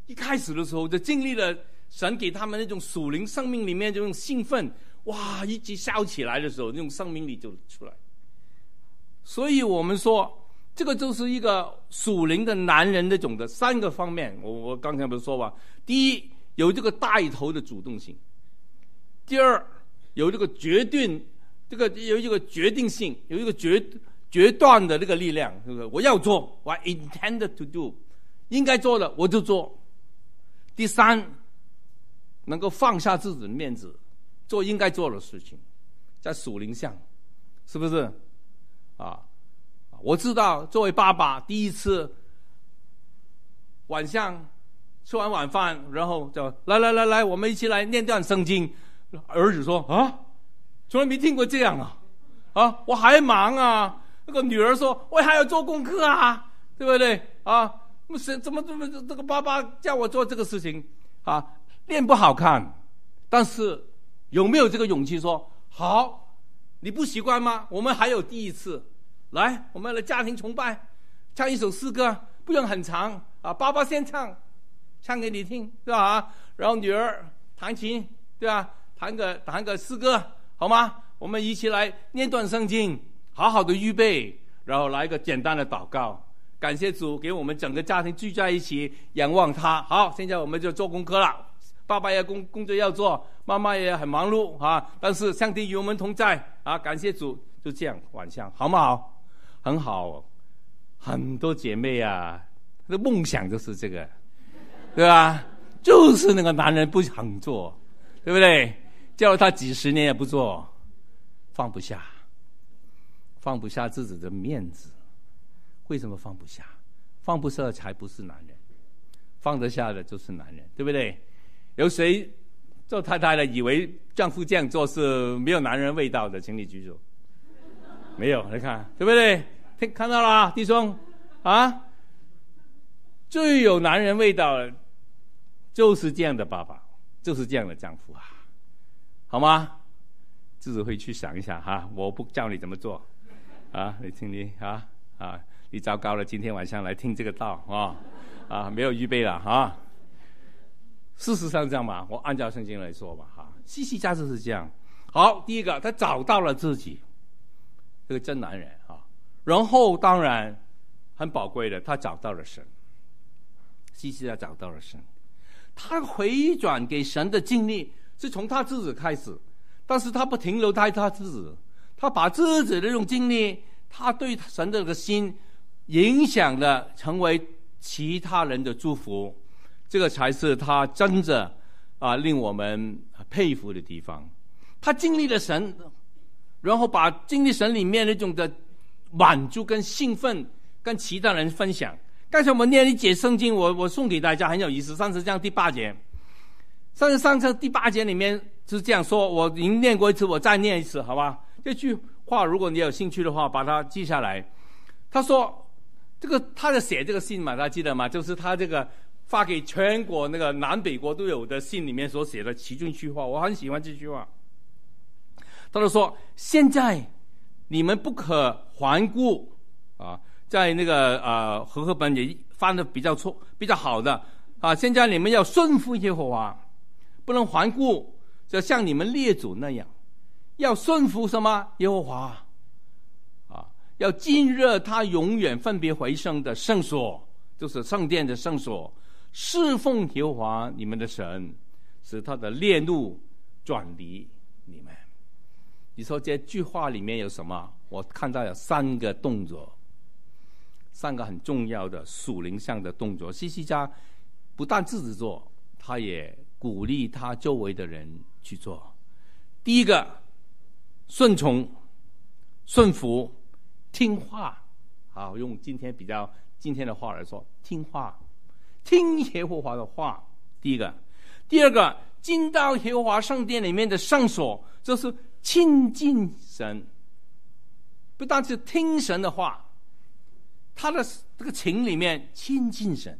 一开始的时候就经历了神给他们那种属灵生命里面这种兴奋，哇！一直笑起来的时候，那种生命力就出来。所以我们说。这个就是一个属灵的男人那种的三个方面，我我刚才不是说嘛，第一有这个带头的主动性，第二有这个决定，这个有一个决定性，有一个决决断的那个力量，是不是？我要做，我 intended to do，应该做的我就做。第三，能够放下自己的面子，做应该做的事情，在属灵上，是不是？啊。我知道，作为爸爸，第一次晚上吃完晚饭，然后就来来来来，我们一起来念段圣经。儿子说：“啊，从来没听过这样啊，啊，我还忙啊。”那个女儿说：“我还要做功课啊，对不对？啊，是怎么怎么这个爸爸叫我做这个事情啊？念不好看，但是有没有这个勇气说好？你不习惯吗？我们还有第一次。”来，我们的家庭崇拜，唱一首诗歌，不用很长啊。爸爸先唱，唱给你听，是吧？然后女儿弹琴，对吧？弹个弹个诗歌，好吗？我们一起来念段圣经，好好的预备，然后来一个简单的祷告，感谢主给我们整个家庭聚在一起仰望他。好，现在我们就做功课了。爸爸也工工作要做，妈妈也很忙碌啊，但是上帝与我们同在啊。感谢主，就这样晚上，好不好？很好，很多姐妹啊，她的梦想就是这个，对吧？就是那个男人不想做，对不对？叫了他几十年也不做，放不下，放不下自己的面子，为什么放不下？放不下才不是男人，放得下的就是男人，对不对？有谁做太太的以为丈夫这样做是没有男人味道的？请你举手。没有，你看，对不对？听看到了啊，弟兄，啊，最有男人味道的，就是这样的爸爸，就是这样的丈夫啊，好吗？自己回去想一想哈，我不教你怎么做，啊，你听你啊啊，你糟糕了，今天晚上来听这个道啊，啊，没有预备了哈。事实上这样嘛，我按照圣经来说吧哈，西西加就是这样。好，第一个他找到了自己，这个真男人。然后当然很宝贵的，他找到了神。西西他找到了神，他回转给神的经历是从他自己开始，但是他不停留在他自己，他把自己的这种经历，他对神的个心，影响了成为其他人的祝福，这个才是他真的啊令我们佩服的地方。他经历了神，然后把经历神里面那种的。满足跟兴奋，跟其他人分享。刚才我们念了一节圣经，我我送给大家很有意思。上次这样第八节，上次上次第八节里面是这样说：我已经念过一次，我再念一次，好吧？这句话如果你有兴趣的话，把它记下来。他说，这个他在写这个信嘛，大家记得吗？就是他这个发给全国那个南北国都有的信里面所写的其中一句话，我很喜欢这句话。他就说：现在。你们不可环顾，啊，在那个啊，和合本也犯的比较错，比较好的，啊，现在你们要顺服耶和华，不能环顾，就像你们列祖那样，要顺服什么耶和华，啊，要进入他永远分别回生的圣所，就是圣殿的圣所，侍奉耶和华你们的神，使他的烈怒转离你们。你说这句话里面有什么？我看到有三个动作，三个很重要的属灵上的动作。西西家不但自己做，他也鼓励他周围的人去做。第一个，顺从、顺服、听话。好，用今天比较今天的话来说，听话，听耶和华的话。第一个，第二个，进到耶和华圣殿里面的上锁，就是。亲近神，不但是听神的话，他的这个情里面亲近神，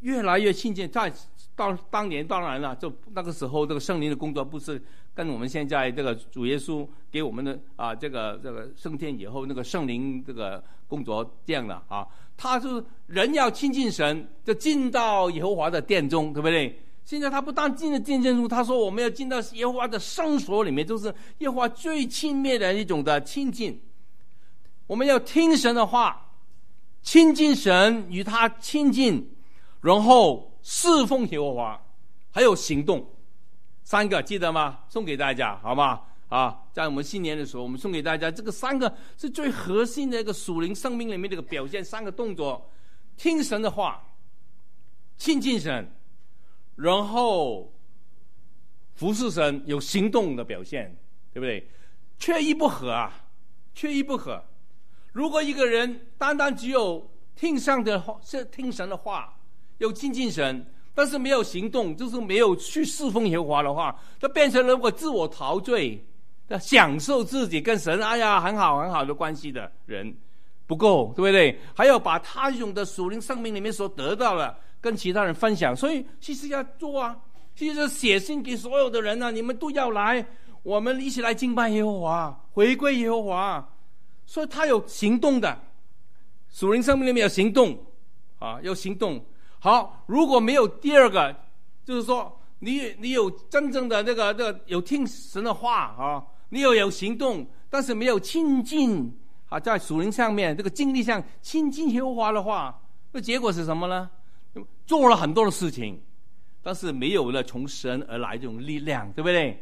越来越亲近。在当当年当然了，就那个时候这个圣灵的工作不是跟我们现在这个主耶稣给我们的啊，这个这个升天以后那个圣灵这个工作这样的啊，他是人要亲近神，就进到耶和华的殿中，对不对？现在他不但进了见证书，他说我们要进到耶和华的圣所里面，就是耶和华最亲密的一种的亲近。我们要听神的话，亲近神，与他亲近，然后侍奉耶和华，还有行动，三个记得吗？送给大家，好吗？啊，在我们新年的时候，我们送给大家这个三个是最核心的一个属灵生命里面的一个表现，三个动作：听神的话，亲近神。然后，服侍神有行动的表现，对不对？缺一不可啊，缺一不可。如果一个人单单只有听上的话，是听神的话，有亲近神，但是没有行动，就是没有去侍奉耶和华的话，他变成了个自我陶醉，享受自己跟神哎呀很好很好的关系的人，不够，对不对？还要把他用的属灵生命里面所得到的。跟其他人分享，所以其实要做啊，其实写信给所有的人啊，你们都要来，我们一起来敬拜耶和华，回归耶和华。所以他有行动的，属灵生命里面有行动啊，有行动。好，如果没有第二个，就是说你你有真正的那个那个有听神的话啊，你又有行动，但是没有亲近啊，在属灵上面这个经历上亲近耶和华的话，那结果是什么呢？做了很多的事情，但是没有了从神而来这种力量，对不对？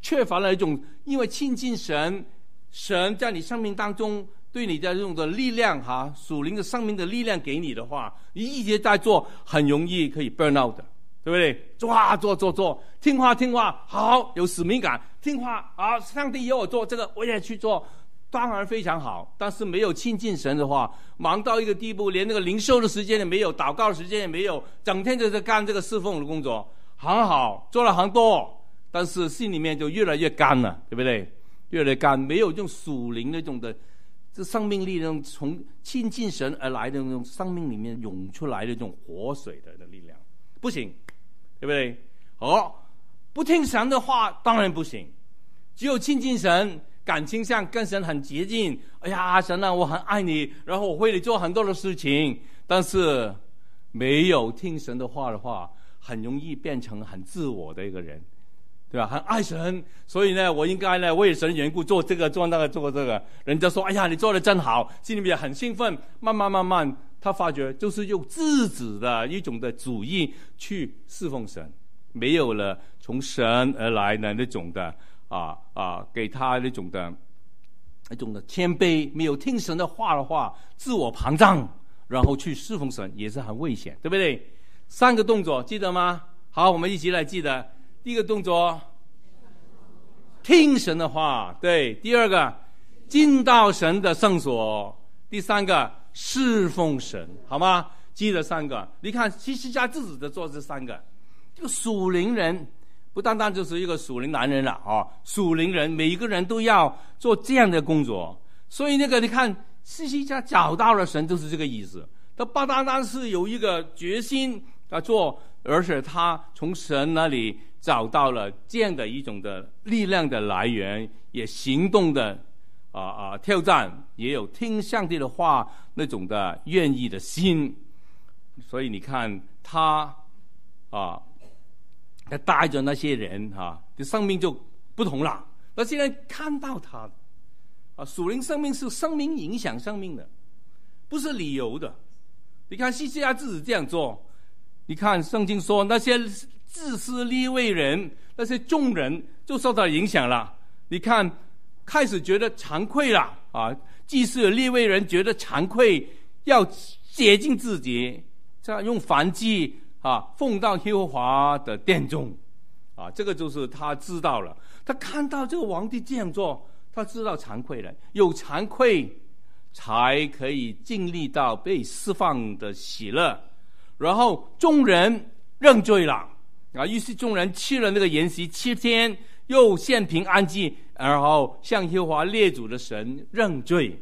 缺乏了一种因为亲近神，神在你生命当中对你的这种的力量哈，属灵的生命的力量给你的话，你一直在做，很容易可以 burn out 的，对不对？做做做做，听话听话，好有使命感，听话啊，上帝要我做这个，我也去做。当然非常好，但是没有亲近神的话，忙到一个地步，连那个灵修的时间也没有，祷告的时间也没有，整天就在干这个侍奉的工作，很好，做了很多，但是心里面就越来越干了，对不对？越来越干，没有这种属灵那种的，这生命力那种从亲近神而来的那种生命里面涌出来的这种活水的力量，不行，对不对？哦，不听神的话当然不行，只有亲近神。感情上跟神很接近，哎呀，神啊，我很爱你，然后我为你做很多的事情，但是没有听神的话的话，很容易变成很自我的一个人，对吧？很爱神，所以呢，我应该呢为神缘故做这个做那个做这个。人家说，哎呀，你做的真好，心里面很兴奋。慢慢慢慢，他发觉就是用自己的一种的主意去侍奉神，没有了从神而来的那种的。啊啊！给他那种的，那种的谦卑，没有听神的话的话，自我膨胀，然后去侍奉神也是很危险，对不对？三个动作记得吗？好，我们一起来记得。第一个动作，听神的话，对；第二个，进到神的圣所；第三个，侍奉神，好吗？记得三个。你看西西家自己的做这三个，这个属灵人。不单单就是一个属灵男人了啊！属灵人每一个人都要做这样的工作，所以那个你看，西西家找到了神，就是这个意思。他不单单是有一个决心来做，而且他从神那里找到了这样的一种的力量的来源，也行动的啊啊挑战，也有听上帝的话那种的愿意的心。所以你看他啊。他带着那些人哈，的生命就不同了。那些人看到他，啊，属灵生命是生命影响生命的，不是理由的。你看，西西亚自己这样做，你看圣经说那些自私利位人，那些众人就受到影响了。你看，开始觉得惭愧了啊！使有利位人觉得惭愧，要接近自己，这样用凡计。啊，奉到耶和华的殿中，啊，这个就是他知道了。他看到这个皇帝这样做，他知道惭愧了。有惭愧，才可以经历到被释放的喜乐。然后众人认罪了，啊，于是众人去了那个筵席七天，又献平安祭，然后向耶和华列祖的神认罪。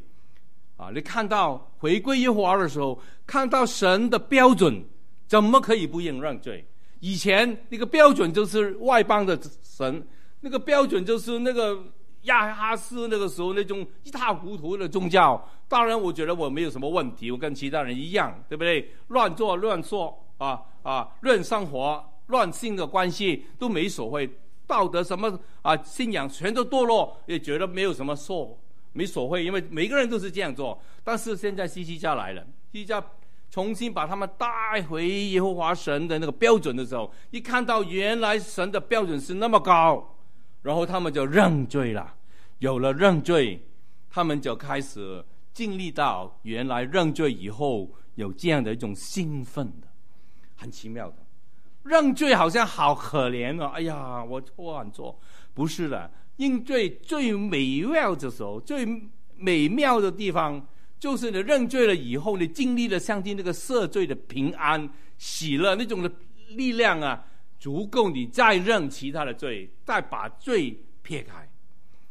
啊，你看到回归耶和华的时候，看到神的标准。怎么可以不应认罪？以前那个标准就是外邦的神，那个标准就是那个亚哈斯那个时候那种一塌糊涂的宗教。当然，我觉得我没有什么问题，我跟其他人一样，对不对？乱做乱说啊啊，乱生活、乱性的关系都没所谓，道德什么啊，信仰全都堕落，也觉得没有什么错，没所谓，因为每个人都是这样做。但是现在西西家来了，西西家。重新把他们带回耶和华神的那个标准的时候，一看到原来神的标准是那么高，然后他们就认罪了。有了认罪，他们就开始经历到原来认罪以后有这样的一种兴奋的，很奇妙的。认罪好像好可怜啊！哎呀，我错很错，不是的，认罪最美妙的时候，最美妙的地方。就是你认罪了以后，你经历了上帝那个赦罪的平安、喜乐那种的力量啊，足够你再认其他的罪，再把罪撇开。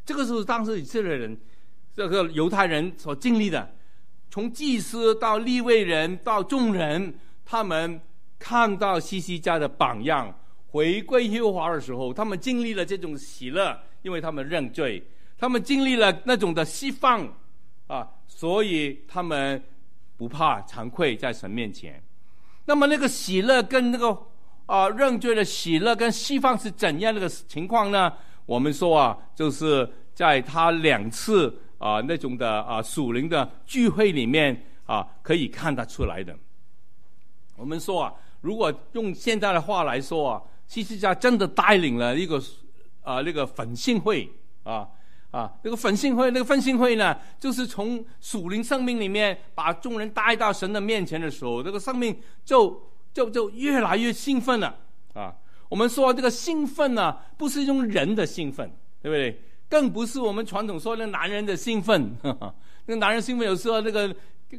这个是当时以色列人，这个犹太人所经历的。从祭司到立位人到众人，他们看到西西家的榜样回归耶和华的时候，他们经历了这种喜乐，因为他们认罪，他们经历了那种的释放啊。所以他们不怕惭愧在神面前。那么那个喜乐跟那个啊认罪的喜乐跟释放是怎样那个情况呢？我们说啊，就是在他两次啊那种的啊属灵的聚会里面啊，可以看得出来的。我们说啊，如果用现在的话来说啊，西西家真的带领了一个啊那个粉信会啊。啊，那个粉兴会，那个粉兴会呢，就是从属灵生命里面把众人带到神的面前的时候，那个生命就就就越来越兴奋了。啊，我们说这个兴奋呢，不是用人的兴奋，对不对？更不是我们传统说的男人的兴奋。那个男人兴奋有时候那个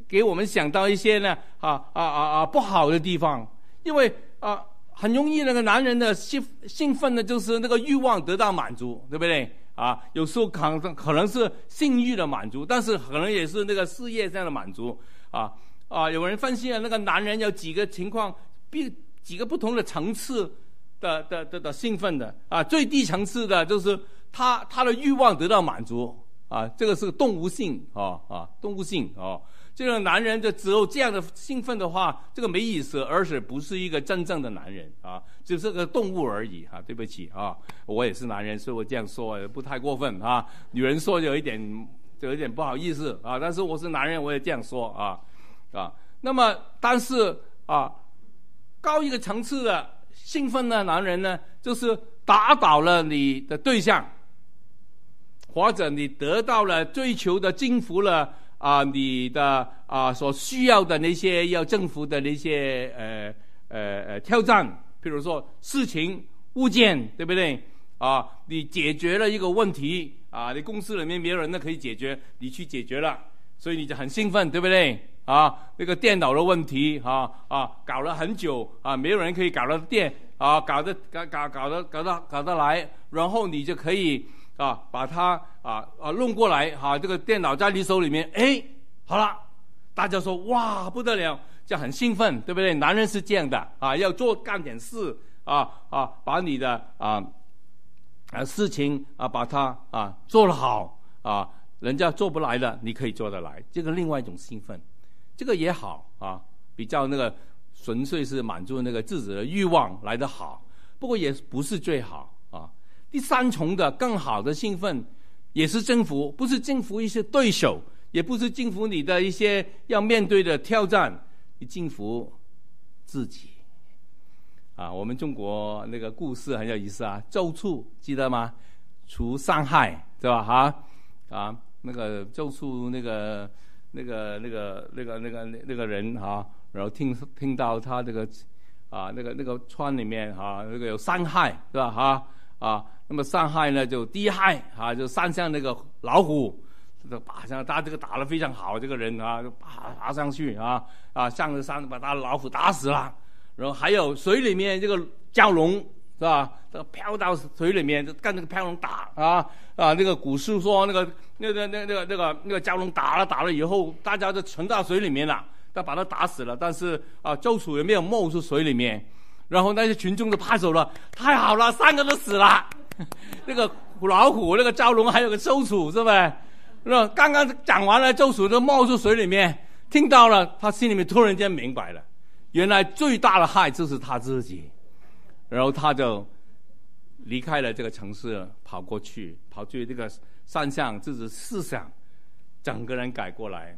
给我们想到一些呢，啊啊啊啊，不好的地方，因为啊，很容易那个男人的兴兴奋呢，就是那个欲望得到满足，对不对？啊，有时候可能可能是性欲的满足，但是可能也是那个事业上的满足。啊啊，有人分析了那个男人有几个情况，比几个不同的层次的的的的兴奋的啊，最低层次的就是他他的欲望得到满足啊，这个是动物性啊啊，动物性啊。这个男人的只有这样的兴奋的话，这个没意思，而且不是一个真正的男人啊，只是个动物而已哈。对不起啊，我也是男人，所以我这样说也不太过分啊。女人说有一点就有点不好意思啊，但是我是男人，我也这样说啊，啊。那么，但是啊，高一个层次的兴奋的男人呢，就是打倒了你的对象，或者你得到了追求的征服了。啊，你的啊所需要的那些要征服的那些呃呃呃挑战，比如说事情物件，对不对？啊，你解决了一个问题啊，你公司里面没有人呢可以解决，你去解决了，所以你就很兴奋，对不对？啊，那个电脑的问题，啊啊，搞了很久啊，没有人可以搞到电啊，搞的搞搞搞的搞得搞得来，然后你就可以。啊，把它啊啊弄过来哈，这个电脑在你手里面，哎，好了，大家说哇不得了，就很兴奋，对不对？男人是这样的啊，要做干点事啊啊，把你的啊啊事情啊把它啊做了好啊，人家做不来的，你可以做得来，这个另外一种兴奋，这个也好啊，比较那个纯粹是满足那个自己的欲望来的好，不过也不是最好。第三重的更好的兴奋，也是征服，不是征服一些对手，也不是征服你的一些要面对的挑战，你征服自己。啊，我们中国那个故事很有意思啊。咒术记得吗？除三害对吧？哈，啊，那个咒术那个那个那个那个那个那个人哈，然后听听到他这个啊，那个那个川里面哈，那个有三害对吧？哈。啊，那么上害呢就第一害啊，就山上那个老虎，这个爬上他这个打得非常好，这个人啊就爬爬上去啊，啊上了山把他老虎打死了。然后还有水里面这个蛟龙是吧？这个飘到水里面跟那个飘龙打啊啊！那个古书说那个那那那那个那个那个蛟龙打了打了以后，大家都沉到水里面了，他把他打死了。但是啊，周楚也没有冒出水里面。然后那些群众都怕走了，太好了，三个都死了。那个虎老虎，那个蛟龙，还有个周楚，是不是那刚刚讲完了，周楚都冒出水里面，听到了，他心里面突然间明白了，原来最大的害就是他自己。然后他就离开了这个城市，跑过去，跑去这个山上，自己思想，整个人改过来，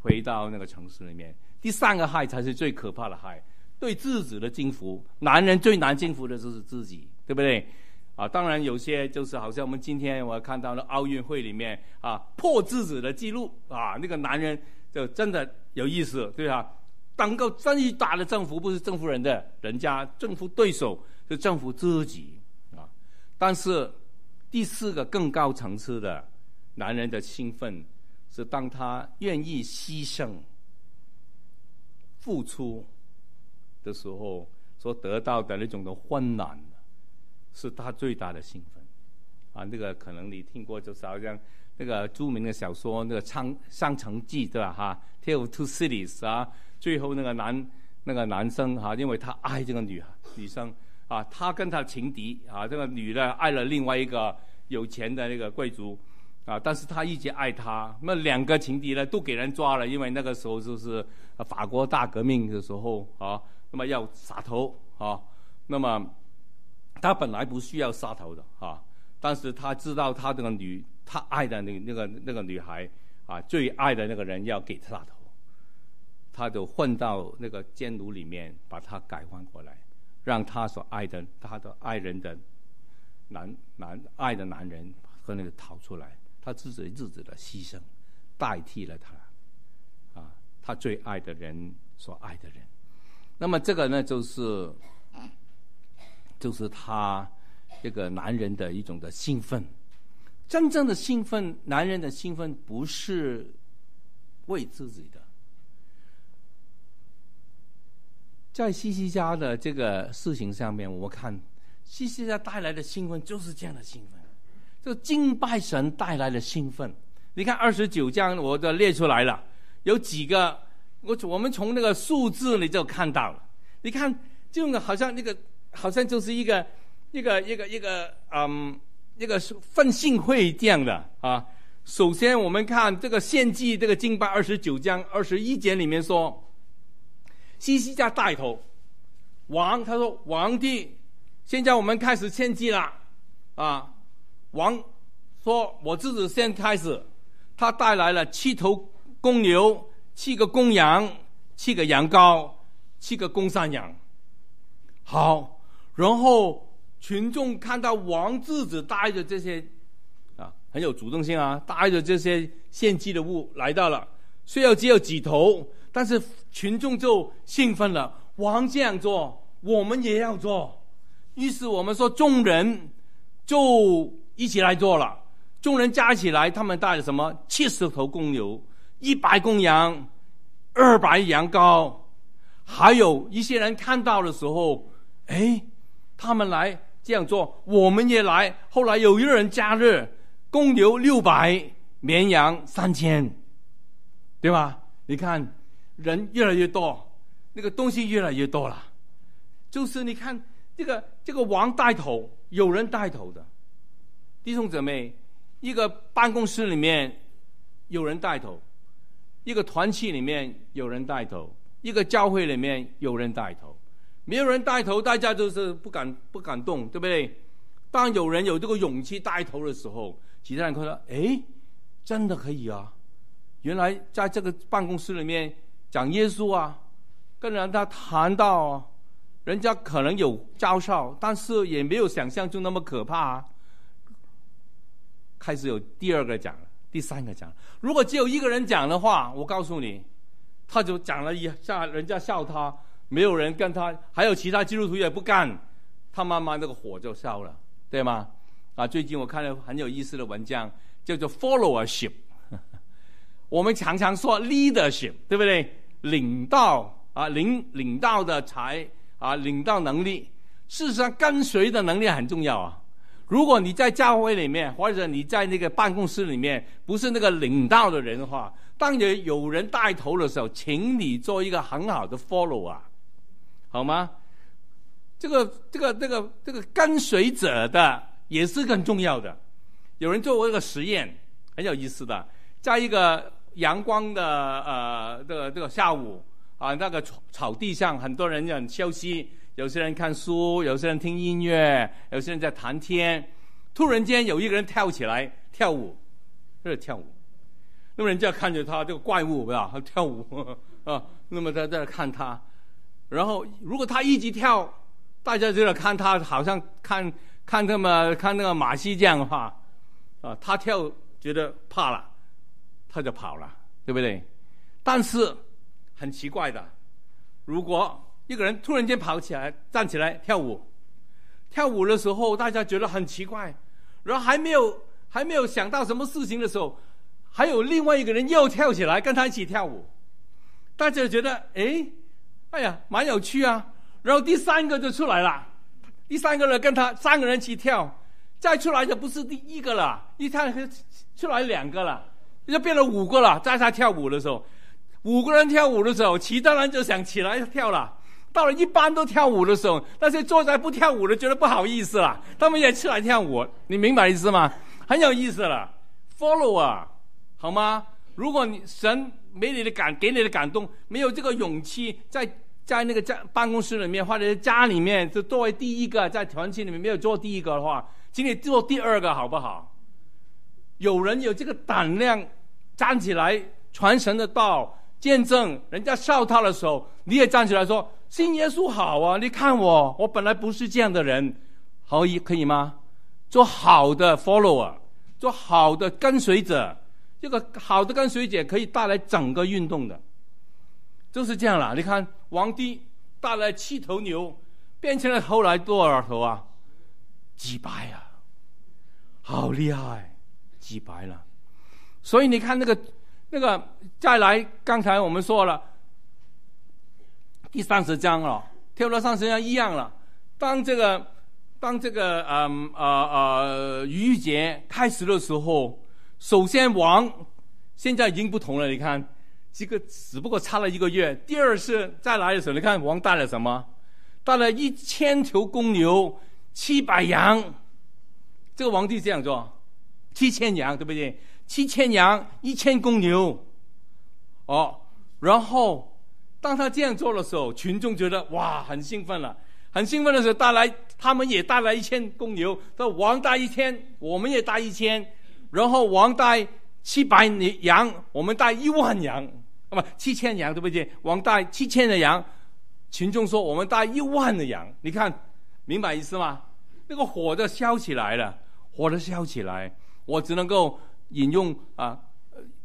回到那个城市里面。第三个害才是最可怕的害。对自己的征服，男人最难征服的就是自己，对不对？啊，当然有些就是好像我们今天我看到了奥运会里面啊破自己的记录啊，那个男人就真的有意思，对吧？能够最大的征服，不是征服人的人家，征服对手是征服自己啊。但是第四个更高层次的男人的兴奋，是当他愿意牺牲、付出。的时候所得到的那种的混乱，是他最大的兴奋，啊，那个可能你听过就是好像那个著名的小说那个《苍上城记》对吧？哈，《t e l Two Cities》啊，最后那个男那个男生哈，因为他爱这个女女生啊，他跟他情敌啊，这个女的爱了另外一个有钱的那个贵族啊，但是他一直爱她，那两个情敌呢都给人抓了，因为那个时候就是法国大革命的时候啊。那么要杀头啊！那么他本来不需要杀头的啊，但是他知道他这个女，他爱的那那个那个女孩啊，最爱的那个人要给他杀头，他就混到那个监牢里面，把他改换过来，让他所爱的他的爱人的男男爱的男人和那个逃出来，他自己自己的牺牲，代替了他啊，他最爱的人所爱的人。那么这个呢，就是，就是他这个男人的一种的兴奋。真正的兴奋，男人的兴奋不是为自己的。在西西家的这个事情上面，我看西西家带来的兴奋就是这样的兴奋，就敬拜神带来的兴奋。你看二十九章，我都列出来了，有几个。我我们从那个数字你就看到了，你看，就好像那个好像就是一个一个一个一个嗯，那个分信会这样的啊。首先，我们看这个献祭这个经八二十九章二十一节里面说，西西家带头，王他说王帝，现在我们开始献祭了啊。王说我自己先开始，他带来了七头公牛。七个公羊，七个羊羔，七个公山羊。好，然后群众看到王自己带着这些，啊，很有主动性啊，带着这些献祭的物来到了，虽然只有几头，但是群众就兴奋了。王这样做，我们也要做。于是我们说，众人就一起来做了。众人加起来，他们带了什么？七十头公牛。一百公羊，二百羊羔，还有一些人看到的时候，哎，他们来这样做，我们也来。后来有一个人加入，公牛六百，绵羊三千，对吧？你看，人越来越多，那个东西越来越多了。就是你看，这个这个王带头，有人带头的。弟兄姊妹，一个办公室里面有人带头。一个团契里面有人带头，一个教会里面有人带头，没有人带头，大家就是不敢不敢动，对不对？当有人有这个勇气带头的时候，其他人看到，哎，真的可以啊！原来在这个办公室里面讲耶稣啊，跟人家谈到，啊，人家可能有教授，但是也没有想象中那么可怕啊。”开始有第二个讲了。第三个讲，如果只有一个人讲的话，我告诉你，他就讲了一下，人家笑他，没有人跟他，还有其他基督徒也不干，他慢慢那个火就烧了，对吗？啊，最近我看了很有意思的文章，叫做 “followership”。我们常常说 leadership，对不对？领导啊，领领导的才啊，领导能力，事实上跟随的能力很重要啊。如果你在教会里面，或者你在那个办公室里面，不是那个领导的人的话，当有有人带头的时候，请你做一个很好的 follow 啊，好吗？这个这个这个这个跟随者的也是更重要的。有人做过一个实验，很有意思的，在一个阳光的呃这个这个下午啊，那个草草地上，很多人要休息。有些人看书，有些人听音乐，有些人在谈天。突然间有一个人跳起来跳舞，就是跳舞。那么人家看着他这个怪物，不要他 跳舞啊。那么在在看他，然后如果他一直跳，大家就在看他，好像看看他么看那个马戏这样的话，啊，他跳觉得怕了，他就跑了，对不对？但是很奇怪的，如果。一个人突然间跑起来，站起来跳舞。跳舞的时候，大家觉得很奇怪，然后还没有还没有想到什么事情的时候，还有另外一个人又跳起来跟他一起跳舞。大家觉得哎，哎呀，蛮有趣啊。然后第三个就出来了，第三个人跟他三个人一起跳。再出来的不是第一个了，一跳出来两个了，就变了五个了。在他跳舞的时候，五个人跳舞的时候，其他人就想起来跳了。到了一般都跳舞的时候，那些坐在不跳舞的觉得不好意思了，他们也起来跳舞。你明白意思吗？很有意思了，follow 啊，好吗？如果你神没你的感给你的感动，没有这个勇气，在在那个在办公室里面或者家里面，就作为第一个在团体里面没有做第一个的话，请你做第二个好不好？有人有这个胆量站起来传神的道，见证人家笑他的时候，你也站起来说。信耶稣好啊！你看我，我本来不是这样的人，好以可以吗？做好的 follower，做好的跟随者，这个好的跟随者可以带来整个运动的，就是这样了。你看王帝带来七头牛，变成了后来多少头啊？几百啊，好厉害，几百了。所以你看那个那个再来，刚才我们说了。第三十章了，跳到三十章一样了。当这个，当这个，嗯，呃，呃，逾节开始的时候，首先王现在已经不同了。你看，这个只不过差了一个月。第二次再来的时候，你看王带了什么？带了一千头公牛，七百羊。这个王帝这样做，七千羊对不对？七千羊，一千公牛，哦，然后。当他这样做的时候，群众觉得哇，很兴奋了。很兴奋的时候，带来他们也带来一千公牛。说王带一千，我们也带一千，然后王带七百羊，我们带一万羊，啊不，七千羊对不对？王带七千的羊，群众说我们带一万的羊，你看，明白意思吗？那个火就烧起来了，火都烧起来。我只能够引用啊。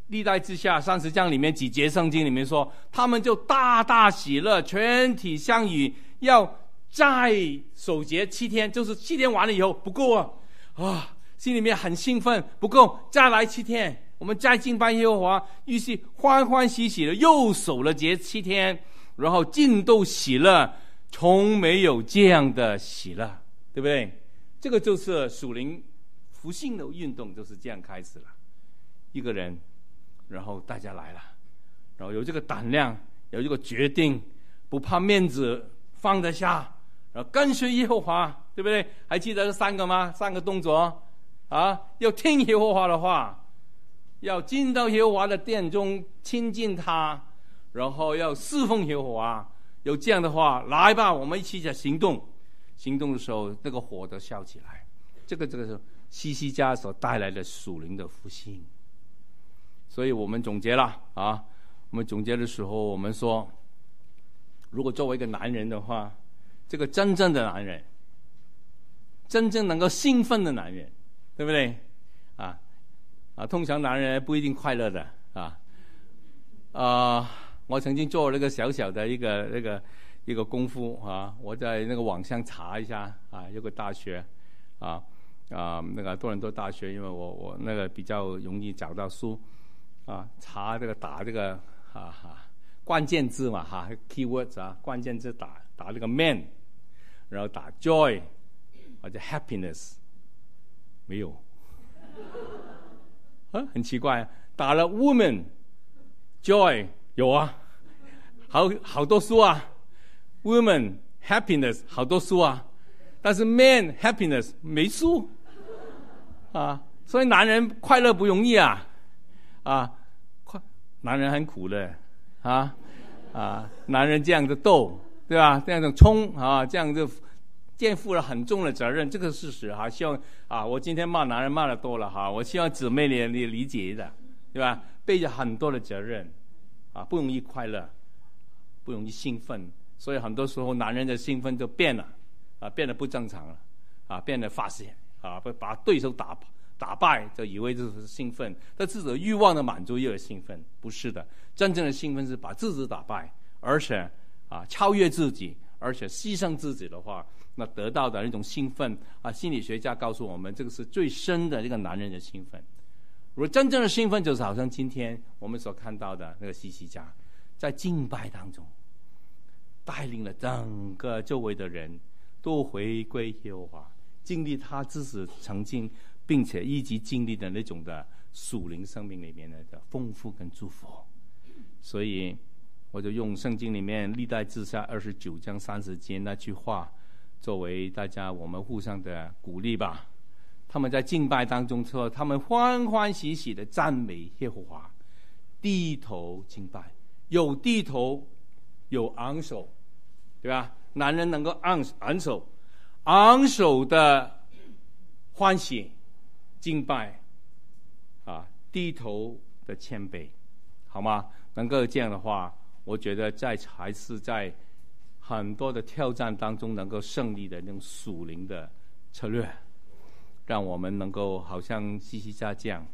历代之下，三十章里面几节圣经里面说，他们就大大喜乐，全体相与要再守节七天，就是七天完了以后不够啊，啊，心里面很兴奋，不够再来七天，我们再敬拜耶和华，于是欢欢喜喜的又守了节七天，然后尽都喜乐，从没有这样的喜乐，对不对？这个就是属灵福信的运动就是这样开始了，一个人。然后大家来了，然后有这个胆量，有这个决定，不怕面子，放得下，然后跟随耶和华，对不对？还记得这三个吗？三个动作，啊，要听耶和华的话，要进到耶和华的殿中亲近他，然后要侍奉耶和华。有这样的话，来吧，我们一起在行动。行动的时候，那个火都烧起来。这个，这个是西西家所带来的属灵的复兴。所以我们总结了啊，我们总结的时候，我们说，如果作为一个男人的话，这个真正的男人，真正能够兴奋的男人，对不对？啊啊，通常男人不一定快乐的啊啊。我曾经做了一个小小的一个那个一个功夫啊，我在那个网上查一下啊，有个大学啊啊，那个多伦多大学，因为我我那个比较容易找到书。啊，查这个打这个啊哈关键字嘛哈，keywords 啊，关键字打打这个 man，然后打 joy 或者 happiness，没有，啊，很奇怪，打了 woman，joy 有啊，好好多书啊，woman happiness 好多书啊，但是 man happiness 没书，啊，所以男人快乐不容易啊，啊。男人很苦的，啊，啊，男人这样子斗，对吧？这样子冲啊，这样就肩负了很重的责任，这个事实哈。希望啊，我今天骂男人骂的多了哈，我希望姊妹你理解的，对吧？背着很多的责任，啊，不容易快乐，不容易兴奋，所以很多时候男人的兴奋就变了，啊，变得不正常了，啊，变得发泄，啊，把对手打跑。打败，就以为就是兴奋；，但自己的欲望的满足又有兴奋，不是的。真正的兴奋是把自己打败，而且啊，超越自己，而且牺牲自己的话，那得到的那种兴奋啊，心理学家告诉我们，这个是最深的这个男人的兴奋。如果真正的兴奋，就是好像今天我们所看到的那个西西家，在敬拜当中，带领了整个周围的人都回归耶和华，经历他自己曾经。并且一直经历的那种的属灵生命里面呢的丰富跟祝福，所以我就用圣经里面历代志下二十九章三十节那句话作为大家我们互相的鼓励吧。他们在敬拜当中说，他们欢欢喜喜的赞美耶和华，低头敬拜，有低头，有昂首，对吧？男人能够昂昂首，昂首的欢喜。敬拜，啊，低头的谦卑，好吗？能够这样的话，我觉得在还是在很多的挑战当中能够胜利的那种属灵的策略，让我们能够好像西西家这样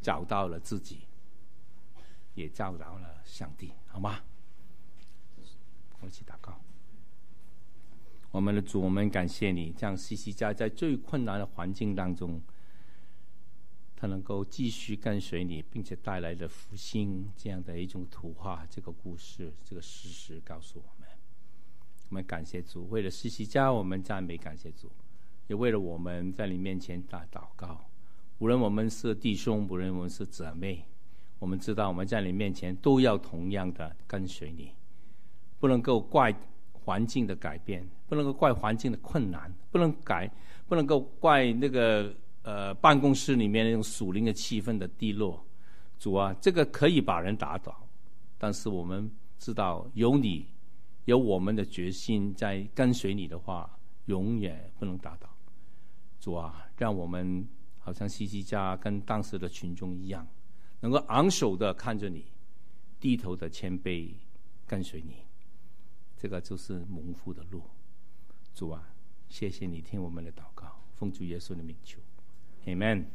找到了自己，也照到了上帝，好吗？我去祷告，我们的主，我们感谢你，样西西家在最困难的环境当中。他能够继续跟随你，并且带来了福星这样的一种图画。这个故事，这个事实告诉我们：我们感谢主，为了实习家，我们赞美感谢主；也为了我们在你面前打祷告。无论我们是弟兄，无论我们是姊妹，我们知道我们在你面前都要同样的跟随你。不能够怪环境的改变，不能够怪环境的困难，不能改，不能够怪那个。呃，办公室里面那种属灵的气氛的低落，主啊，这个可以把人打倒，但是我们知道有你，有我们的决心在跟随你的话，永远不能打倒。主啊，让我们好像西西家跟当时的群众一样，能够昂首的看着你，低头的谦卑跟随你。这个就是蒙福的路。主啊，谢谢你听我们的祷告，奉主耶稣的名求。Amen.